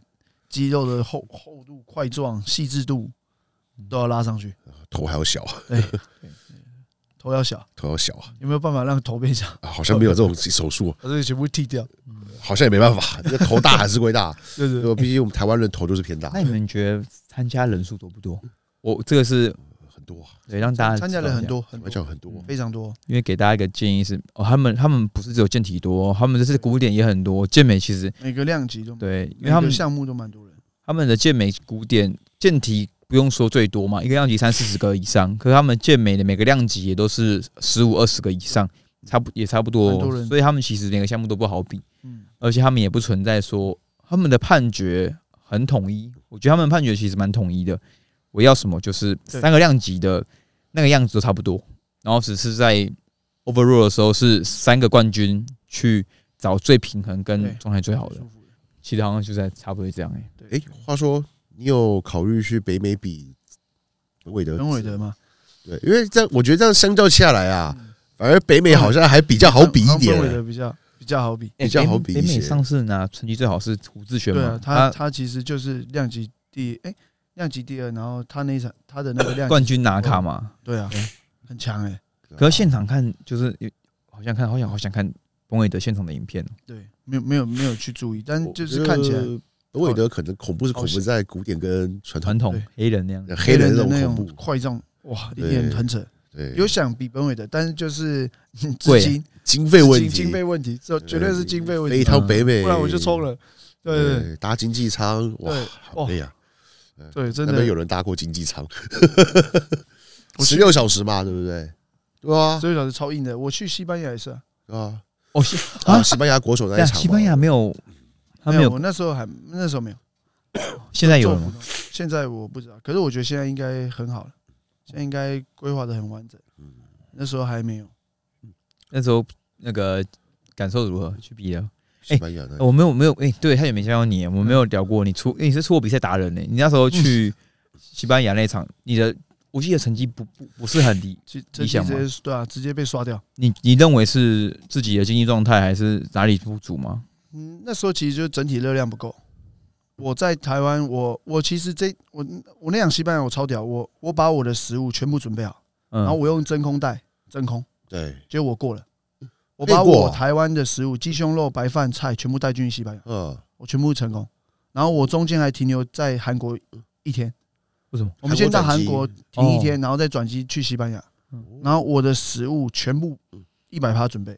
肌肉的厚厚度、块状、细致度都要拉上去。头还要小。头要小，头要小啊！有没有办法让头变小？好像没有这种手术，把这些全部剃掉，好像也没办法。这头大还是会大，对对。毕竟我们台湾人头都是偏大。那你们觉得参加人数多不多？我这个是很多，对，让大家参加了很多，很多，很多，非常多。因为给大家一个建议是，哦，他们他们不是只有健体多，他们就是古典也很多，健美其实每个量级都对，因为他们项目都蛮多人。他们的健美、古典、健体。不用说最多嘛，一个量级三四十个以上，可是他们健美的每个量级也都是十五二十个以上，差不也差不多，所以他们其实每个项目都不好比，嗯，而且他们也不存在说他们的判决很统一，我觉得他们判决其实蛮统一的，我要什么就是三个量级的那个样子都差不多，然后只是在 overall 的时候是三个冠军去找最平衡跟状态最好的，其他好像就在差不多这样哎，哎，话说。你有考虑去北美比韦德？韦德吗？对，因为这样我觉得这样相较下来啊，反而北美好像还比较好比一点。韦德比较比较好比，比较好比。北美上次拿成绩最好是胡志轩嘛？他他其实就是量级第哎量级第二，然后他那场他的那个量冠军拿卡嘛？对啊，很强哎。可是现场看就是好像看好想好想看冯伟德现场的影片对，没有没有没有去注意，但就是看起来。北美的可能恐怖是恐怖在古典跟传传统，黑人那样黑人那种快状，哇，有很喷扯。对，有想比本伟的，但是就是资金、经费问题，经费问题，这绝对是经费问题。一套北美，不然我就冲了。对，搭经济舱，哇，好累啊！对，真的有人搭过经济舱，十六小时嘛，对不对？对啊，十六小时超硬的。我去西班牙也是啊，哦，啊，西班牙国手在场，西班牙没有。没有，我那时候还那时候没有。现在有吗？现在我不知道，可是我觉得现在应该很好了。现在应该规划的很完整。嗯，那时候还没有。嗯，那时候那个感受如何？去比了。哎、我没有没有。哎，对他也没教你，我没有聊过。你出你是出过比赛达人呢？你那时候去西班牙那场，你的我记得成绩不不不是很低，理想吗？对啊，直接被刷掉。你你认为是自己的经济状态还是哪里不足吗？嗯，那时候其实就整体热量不够。我在台湾，我我其实这我我那样西班牙我超屌，我我把我的食物全部准备好，然后我用真空袋真空，对，结果我过了。我把我台湾的食物鸡胸肉、白饭、菜全部带进去西班牙，嗯，我全部成功。然后我中间还停留在韩国一天，为什么？我们先到韩国停一天，然后再转机去西班牙，然后我的食物全部一百趴准备。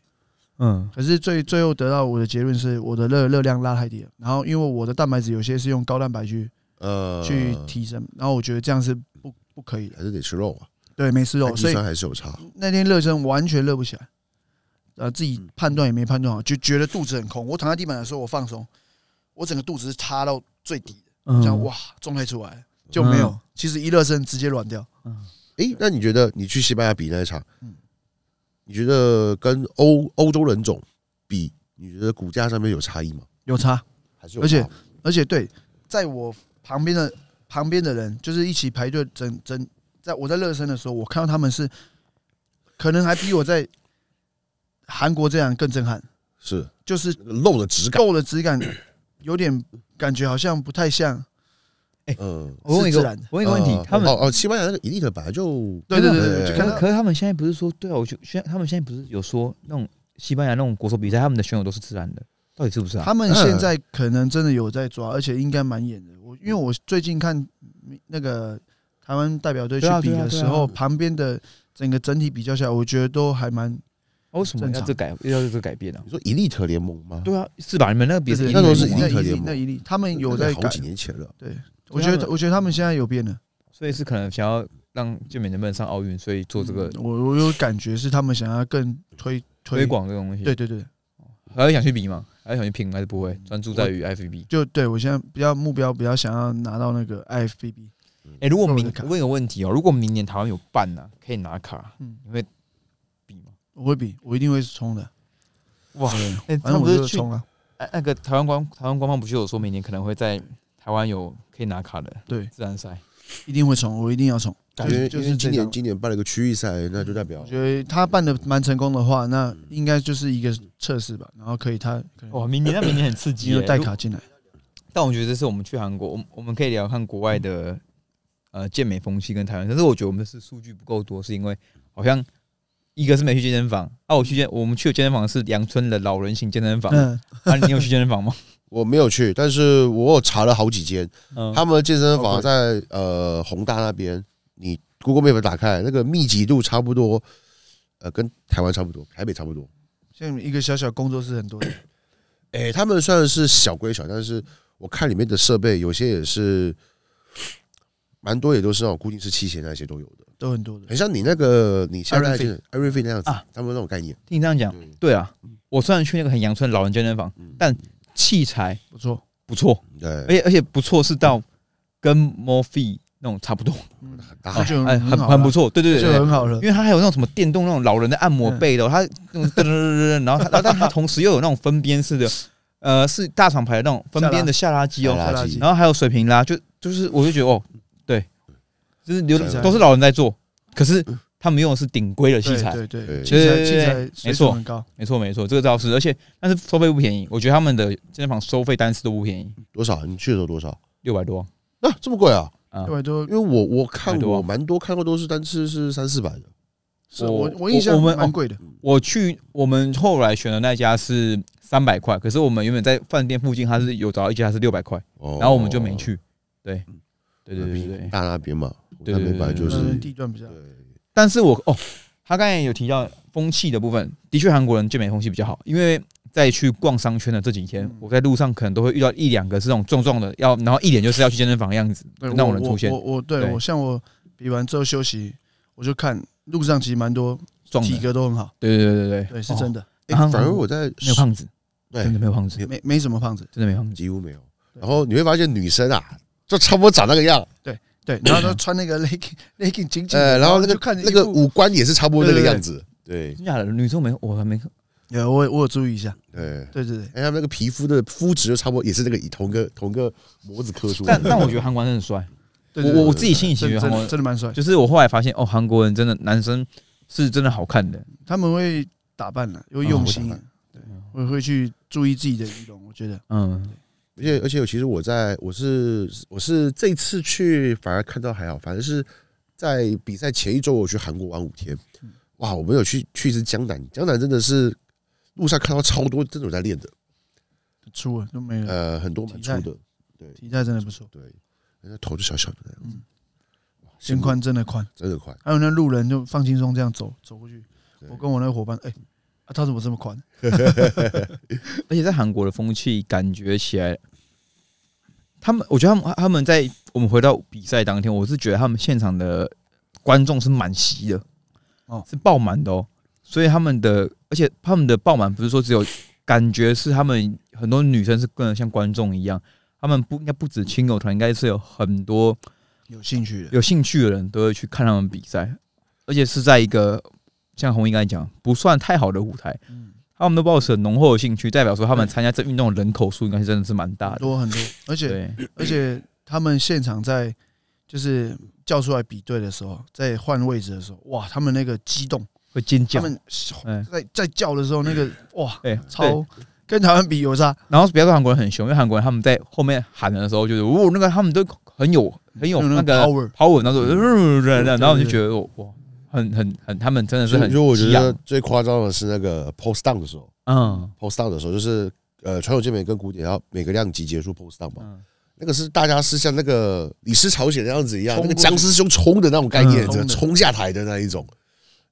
嗯，可是最最后得到我的结论是，我的热热量拉太低了。然后因为我的蛋白质有些是用高蛋白去呃去提升，然后我觉得这样是不不可以的，还是得吃肉啊。对，没吃肉，所以还是有差。那天热身完全热不起来，呃，自己判断也没判断好，就觉得肚子很空。我躺在地板的时候，我放松，我整个肚子是塌到最低的，这样哇状态出来就没有。其实一热身直接软掉。嗯，哎，那你觉得你去西班牙比那一场？你觉得跟欧欧洲人种比，你觉得骨架上面有差异吗？有差，还是有？而且，而且，对，在我旁边的旁边的人，就是一起排队，整整在我在热身的时候，我看到他们是，可能还比我在韩国这样更震撼。是，就是肉的质感，肉的质感有点感觉好像不太像。呃，我问一个，我问个问题，他们哦哦，西班牙那个伊丽克本来就对对对对，是可是他们现在不是说，对啊，我就现在他们现在不是有说那种西班牙那种国手比赛，他们的选手都是自然的，到底是不是？他们现在可能真的有在抓，而且应该蛮严的。我因为我最近看那个台湾代表队去比的时候，旁边的整个整体比较下，我觉得都还蛮。为什么要这改要这改变啊？你说伊力特联盟吗？对啊，是吧？你们那个比赛那都是伊力特联盟，那伊力他们有在改好几年前了。对，我觉得我觉得他们现在有变了，所以是可能想要让健美能不能上奥运，所以做这个。我我有感觉是他们想要更推推广这个东西。对对对，还要想去比吗？还要想去拼还是不会？专注在于 FVB。就对我现在比较目标比较想要拿到那个 FVB。哎，如果明问个问题哦，如果明年台湾有办呢，可以拿卡，因为。我会比，我一定会是冲的。哇，哎，他们不是冲啊？哎，那个台湾官，台湾官方不是有说，明年可能会在台湾有可以拿卡的？对，自然赛一定会冲，我一定要冲。感觉就是今年，今年办了一个区域赛，那就代表。我觉得他办的蛮成功的话，那应该就是一个测试吧。然后可以他，哇，明年那明年很刺激，带卡进来。但我觉得这是我们去韩国，我我们可以聊看国外的呃健美风气跟台湾。但是我觉得我们是数据不够多，是因为好像。一个是没去健身房，啊，我去健，我们去的健身房是阳春的老人型健身房。嗯，啊，你有去健身房吗？我没有去，但是我有查了好几间，他们健身房在呃，宏大那边。你 Google 没有打开？那个密集度差不多，呃，跟台湾差不多，台北差不多。像一个小小工作室，很多。哎，他们算是小归小，但是我看里面的设备，有些也是蛮多，也都是哦，估计是器械那些都有的。都很多的，很像你那个你现在 e r i everything 那样子啊，不多那种概念。听你这样讲，对啊，我虽然去那个很阳春老人健身房，但器材不错不错，对，而且而且不错是到跟 Morphe 那种差不多，那就很很很不错，对对对，就很好了。因为它还有那种什么电动那种老人的按摩背的，它噔噔噔噔，然后它但它同时又有那种分边式的，呃，是大厂牌那种分边的下拉机哦，然后还有水平拉，就就是我就觉得哦，对。就是都是老人在做，可是他们用的是顶规的器材，对对，其实器材没错很高，没错没错，这个倒是，而且但是收费不便宜，我觉得他们的健身房收费单次都不便宜，多少？你去了多少？六百多啊，这么贵啊？六百多，因为我我看我蛮多看过都是单次是三四百的，我我印象我们蛮贵的。我去我们后来选的那家是三百块，可是我们原本在饭店附近，它是有找到一家，是六百块，然后我们就没去，对。对边大那边嘛，那边本来就是地段比较。对，但是我哦，他刚才有提到风气的部分，的确韩国人健美风气比较好，因为在去逛商圈的这几天，我在路上可能都会遇到一两个是那种壮壮的，要然后一脸就是要去健身房的样子那种人出现。我我对我像我比完之后休息，我就看路上其实蛮多壮，体格都很好。对对对对，对是真的。反而我在没有胖子，对，真的没有胖子，没没什么胖子，真的没有，几乎没有。然后你会发现女生啊。就差不多长那个样，对对，然后都穿那个 l e g g i n g l e g g i n g 紧紧，呃，然后那个看那个五官也是差不多那个样子，对。真的女生没我还没看，我我有注意一下，对对对对，哎，他们那个皮肤的肤质就差不多，也是那个同个同个模子刻出。但但我觉得韩国人很帅，我我自己心里其实韩国，真的蛮帅。就是我后来发现哦，韩国人真的男生是真的好看的，他们会打扮的会用心，对，会会去注意自己的仪容，我觉得，嗯。而且而且其实我在我是我是这次去反而看到还好，反正是在比赛前一周我去韩国玩五天，哇！我没有去去一次江南，江南真的是路上看到超多种在练的，粗啊都没有，呃，很多蛮粗的，对，体态真的不错，对，家头就小小的，嗯，肩宽真的宽，真的宽。还有那路人就放轻松这样走走过去，我跟我那个伙伴哎。他怎么这么宽？而且在韩国的风气感觉起来，他们我觉得他们他们在我们回到比赛当天，我是觉得他们现场的观众是满席的，哦，是爆满的哦。所以他们的，而且他们的爆满不是说只有感觉是他们很多女生是跟像观众一样，他们不应该不止亲友团，应该是有很多有兴趣的有兴趣的人都会去看他们比赛，而且是在一个。像红衣刚才讲，不算太好的舞台。嗯，他们都抱持很浓厚的兴趣，代表说他们参加这运动人口数应该是真的是蛮大的，多很多。而且，而且他们现场在就是叫出来比对的时候，在换位置的时候，哇，他们那个激动和尖叫，他们在在叫的时候，那个哇，哎，超跟台湾比有差，然后别说韩国人很凶，因为韩国人他们在后面喊的时候，就是哦，那个他们都很有很有那个 power，power 那种，然后我就觉得哇。很很很，他们真的是很。因为我觉得最夸张的是那个 post down 的时候，嗯，post down 的时候就是呃，传统健美跟古典，然后每个量级结束 post down 吗？那个是大家是像那个李斯朝鲜那样子一样，那个僵尸兄冲的那种概念，怎么冲下台的那一种？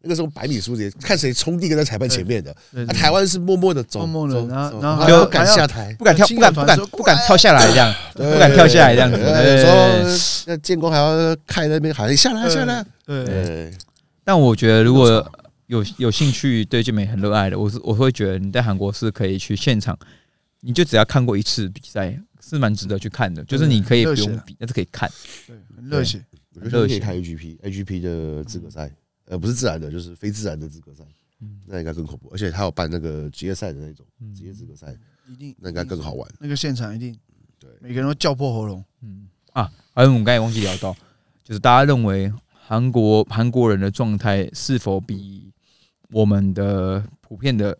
那个时候百米速也看谁冲第一个在裁判前面的。那台湾是默默的走，默默的，然后然后就敢下台，不敢跳，不敢不敢不敢跳下来这样，不敢跳下来这样。说那建光还要看那边喊，下来下来，对。但我觉得，如果有有兴趣对健美很热爱的，我是我会觉得你在韩国是可以去现场，你就只要看过一次比赛，是蛮值得去看的。就是你可以不用比，但是可以看。对，很热血。我觉得可以看 A G P A G P 的资格赛，呃，不是自然的，就是非自然的资格赛，嗯，那应该更恐怖。而且他有办那个职业赛的那种职业资格赛，一定那应该更好玩。那个现场一定，对，每个人都叫破喉咙。嗯啊，还有我们刚才忘记聊到，就是大家认为。韩国韩国人的状态是否比我们的普遍的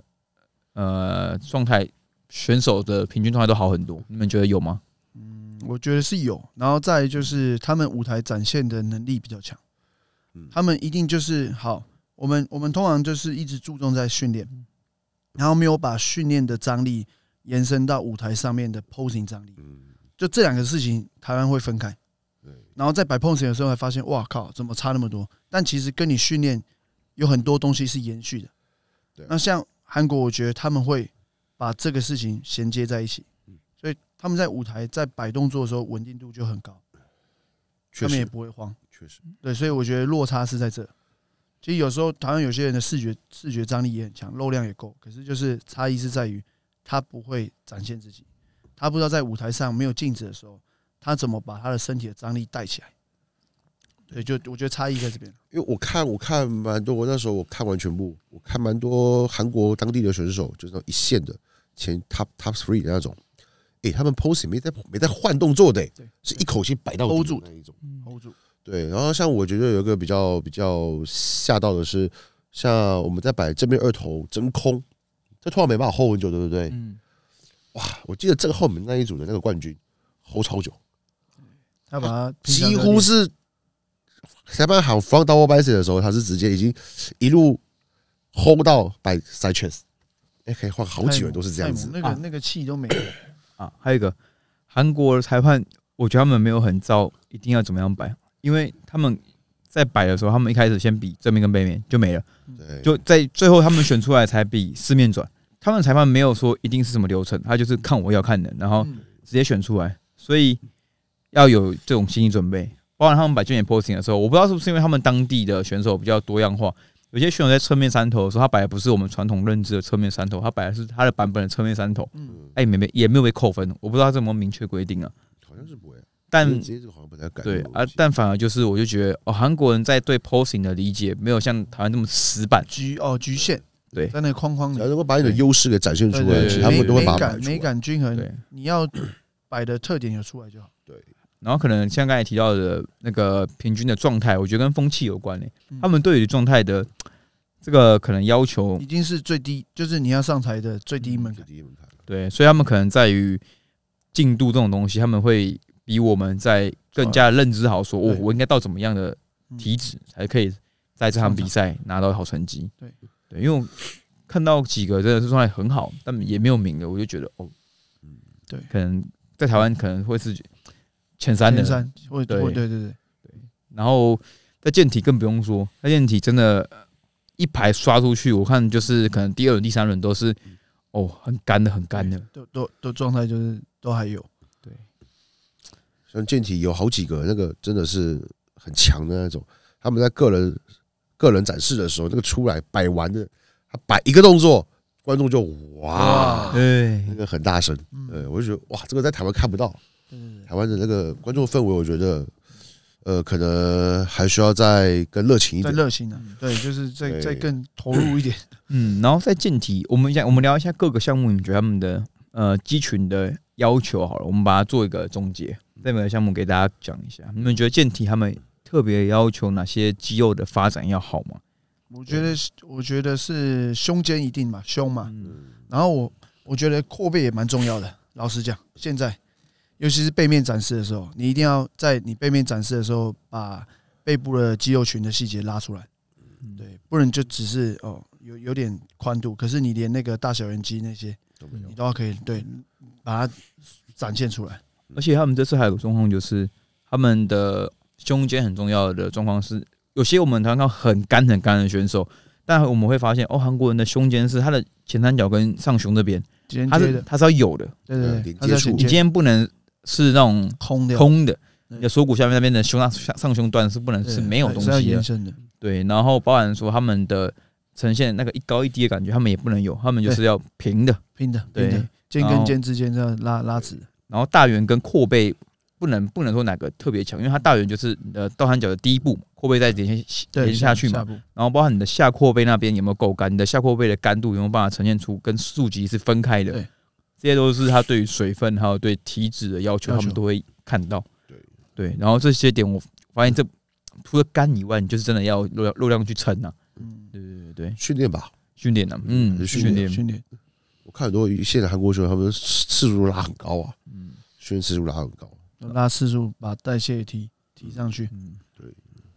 呃状态选手的平均状态都好很多？你们觉得有吗？嗯，我觉得是有。然后再就是他们舞台展现的能力比较强，他们一定就是好。我们我们通常就是一直注重在训练，然后没有把训练的张力延伸到舞台上面的 posing 张力。嗯，就这两个事情，台湾会分开。然后在摆 pose 的时候，才发现哇靠，怎么差那么多？但其实跟你训练有很多东西是延续的。对，那像韩国，我觉得他们会把这个事情衔接在一起，所以他们在舞台在摆动作的时候，稳定度就很高，他们也不会慌，确实。对，所以我觉得落差是在这。其实有时候台湾有些人的视觉视觉张力也很强，肉量也够，可是就是差异是在于他不会展现自己，他不知道在舞台上没有镜子的时候。他怎么把他的身体的张力带起来？对，就我觉得差异在这边。因为我看，我看蛮多，我那时候我看完全部，我看蛮多韩国当地的选手，就是一线的前 top top three 的那种。哎，他们 pose 没在没在换动作的，对，是一口气摆到 hold 住那一种 hold 住。对，然后像我觉得有一个比较比较吓到的是，像我们在摆正面二头真空，这突然没办法 hold 很久，对不对？嗯。哇，我记得这个后面那一组的那个冠军 hold 超久。他把它几乎是裁判喊 f o 我 n d o u b a s 的时候，他是直接已经一路轰到 l s i d e c h a n 哎，可以换好几轮都是这样子，那个那个气都没有啊。还有一个韩国裁判，我觉得他们没有很照一定要怎么样摆，因为他们在摆的时候，他们一开始先比正面跟背面就没了，就在最后他们选出来才比四面转。他们裁判没有说一定是什么流程，他就是看我要看的，然后直接选出来，所以。要有这种心理准备，包括他们摆正面 posing 的时候，我不知道是不是因为他们当地的选手比较多样化，有些选手在侧面三头的时候，他摆的不是我们传统认知的侧面三头，他摆的是他的版本的侧面三头。嗯，哎，没没也没有被扣分，我不知道他怎么明确规定啊。好像是不会，但好像不太敢。对，啊，但反而就是我就觉得，哦，韩国人在对 posing 的理解没有像台湾那么死板、局哦局限，对，在那个框框里，如果把你的优势给展现出来，他们都会把美感、美感均衡，对，你要摆的特点有出来就好。然后可能像刚才提到的那个平均的状态，我觉得跟风气有关嘞。他们对于状态的这个可能要求，已经是最低，就是你要上台的最低门槛。对，所以他们可能在于进度这种东西，他们会比我们在更加认知好，说哦，我应该到怎么样的体脂，才可以在这场比赛拿到好成绩。对对，因为我看到几个真的是状态很好，但也没有名的，我就觉得哦，对，可能在台湾可能会是。前三轮，对对对对对。然后在健体更不用说，那健体真的，一排刷出去，我看就是可能第二轮、第三轮都是哦，很干的，很干的，都都都状态就是都还有。对，像健体有好几个，那个真的是很强的那种。他们在个人个人展示的时候，那个出来摆完的，他摆一个动作，观众就哇，对，那个很大声，呃，我就觉得哇，这个在台湾看不到。台湾的那个观众氛围，我觉得，呃，可能还需要再更热情一点，更热情的，对，就是再再更投入一点，嗯，然后再健体，我们讲，我们聊一下各个项目，你觉得他们的呃肌群的要求好了，我们把它做一个总结，在每个项目给大家讲一下，你们觉得健体他们特别要求哪些肌肉的发展要好吗？我觉得，我觉得是胸肩一定嘛，胸嘛，嗯，然后我我觉得阔背也蛮重要的，老实讲，现在。尤其是背面展示的时候，你一定要在你背面展示的时候，把背部的肌肉群的细节拉出来。对，不能就只是哦，有有点宽度，可是你连那个大小圆肌那些都没有，你都要可以对把它展现出来。而且他们这次还有个状况，就是他们的胸肩很重要的状况是，有些我们谈到很干很干的选手，但我们会发现哦，韩国人的胸肩是他的前三角跟上胸这边，它是它是要有的，对对，连接触你今天不能。是那种空的，空的。锁骨下面那边的胸大上上胸端是不能是没有东西的。对，然后包含说他们的呈现那个一高一低的感觉，他们也不能有，他们就是要平的。平的，对，肩跟肩之间要拉拉直。然后大圆跟阔背不能不能说哪个特别强，因为它大圆就是呃倒三角的第一步，阔背在连下连下去嘛。然后包含你的下阔背那边有没有够干，你的下阔背的干度有没有办法呈现出跟竖脊是分开的。这些都是他对于水分还有对体脂的要求，他们都会看到。对对，然后这些点我发现，这除了干以外，你就是真的要肉肉量去撑啊。嗯，对对对训练吧，训练啊，嗯，训练训练。我看很多现在韩国选手，他们次数拉很高啊，嗯，训练次数拉很高，拉次数把代谢提提上去。嗯，对。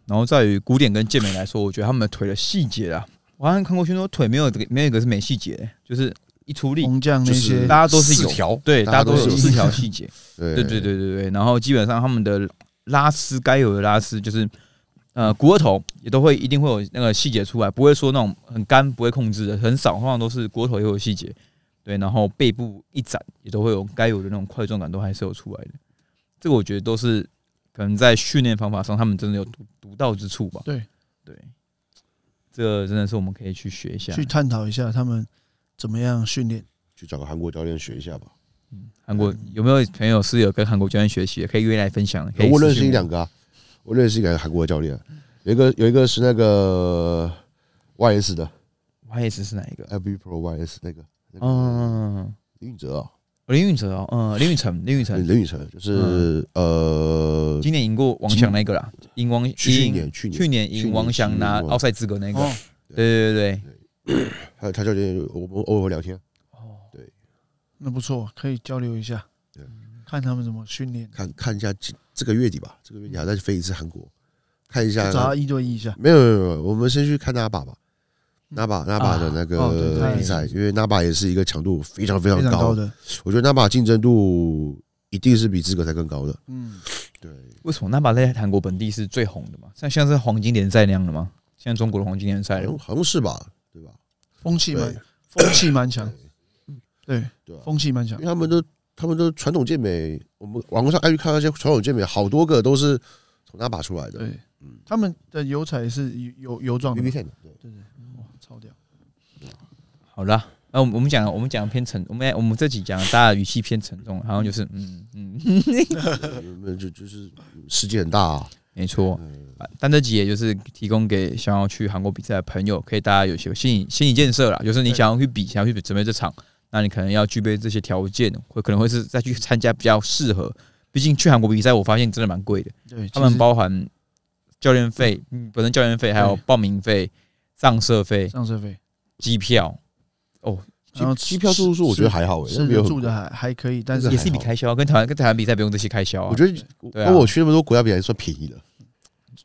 然后在于古典跟健美来说，我觉得他们腿的细节啊，我好像看过去，说腿没有这个，没有一个是没细节，就是。出力，就是大家都是有条，对，大家都有四条细节，对，对，对，对，对。然后基本上他们的拉丝该有的拉丝，就是呃，骨头也都会一定会有那个细节出来，不会说那种很干，不会控制的很少，往往都是骨头也有细节。对，然后背部一展也都会有该有的那种块状感，都还是有出来的。这个我觉得都是可能在训练方法上，他们真的有独独到之处吧？对，对，这真的是我们可以去学一下，去探讨一下他们。怎么样训练？去找个韩国教练学一下吧。嗯，韩国有没有朋友是有跟韩国教练学习的？可以约来分享。我认识一两个，啊，我认识一两个韩国的教练，有一个有一个是那个 YS 的，YS 是哪一个 f b p r o y s 那个。嗯，林允哲啊，林允哲哦，嗯，林允成，林允成，林允成就是呃，今年赢过王翔那个啦，赢王年去年去年赢王翔拿奥赛资格那个，对对对对。还 有，他练我们偶尔聊天。哦，对，那不错，可以交流一下。对，看他们怎么训练，看看一下这这个月底吧。这个月底还要再飞一次韩国，看一下找伊座伊一下。没有没有没有，我们先去看那把吧。纳巴纳巴的那个比赛，因为纳巴也是一个强度非常非常高的。我觉得纳巴竞争度一定是比资格赛更高的。嗯，对。为什么纳巴在韩国本地是最红的嘛？像像是黄金联赛那样的吗？像中国的黄金联赛？好像是吧。风气蛮，风气蛮强，对对，风气蛮强，因为他们都，他们都传统健美，我们网络上爱去看那些传统健美，好多个都是从那拔出来的，对，嗯，他们的油彩是油油状的，对对对，哇，超屌，好啦，那我们讲，我们讲偏沉，我们我们这几讲，大家语气偏沉重，好像就是，嗯嗯，没有，就就是，世界很大。没错，但这集也就是提供给想要去韩国比赛的朋友，可以大家有些心理心理建设啦。就是你想要去比，想要去准备这场，那你可能要具备这些条件，会可能会是再去参加比较适合。毕竟去韩国比赛，我发现真的蛮贵的。对，他们包含教练费，嗯，本身教练费还有报名费、上社费、上车费、机票哦。然后机票住宿我觉得还好诶，住的还还可以，但是也是一笔开销。跟台湾跟台湾比赛不用这些开销啊。我觉得，那我去那么多国家比赛算便宜的，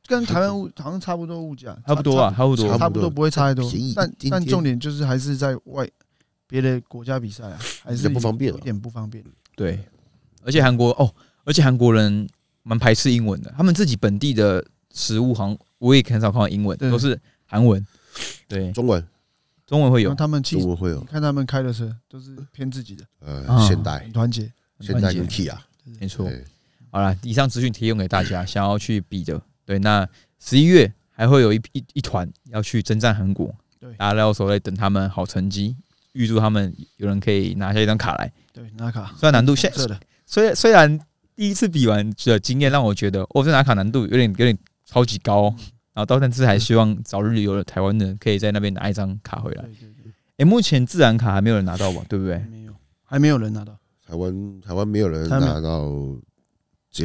跟台湾物好像差不多物价，差不多啊，差不多，差不多不会差太多。但但重点就是还是在外别的国家比赛啊，还是不方便，有点不方便。对，而且韩国哦，而且韩国人蛮排斥英文的，他们自己本地的食物好像我也很少看到英文，都是韩文，对中文。中文会有，他们中文会有，看他们开的车都是偏自己的，呃，现代很团结，现代跟起亚没错。好了，以上资讯提供给大家，想要去比的，对，那十一月还会有一一一团要去征战韩国，对，大家要守在等他们好成绩，预祝他们有人可以拿下一张卡来，对，拿卡虽然难度，是的，虽虽然第一次比完的经验让我觉得，哦，这拿卡难度有点有点超级高。然后刀山芝还希望早日有台湾人可以在那边拿一张卡回来。对对目前自然卡还没有人拿到吧？对不对？没有，还没有人拿到。台湾台湾没有人拿到。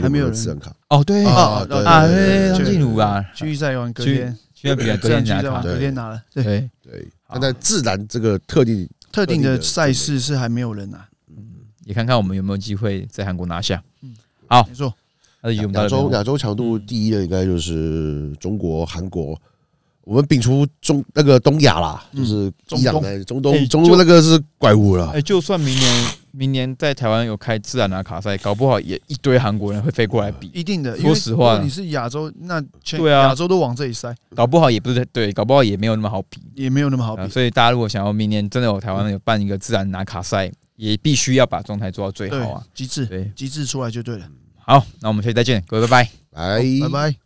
还没有自然卡。哦，对啊啊，张静茹啊，继续在用隔天，今天别人隔天拿了，隔天拿了。对对。那在自然这个特定特定的赛事是还没有人拿。嗯，也看看我们有没有机会在韩国拿下。嗯，好，没错。亚洲亚洲强度第一的应该就是中国韩国，我们摒除中那个东亚啦，就是中东、中东，中东那个是怪物了。哎，就算明年明年在台湾有开自然拿卡赛，搞不好也一堆韩国人会飞过来比。一定的，说实话，你是亚洲，那对啊，亚洲都往这里塞，搞不好也不是对，搞不好也没有那么好比，也没有那么好比。所以大家如果想要明年真的有台湾有办一个自然拿卡赛，也必须要把状态做到最好啊，极致，对，极致出来就对了。好，那我们下次再见，各位，拜拜，拜拜拜。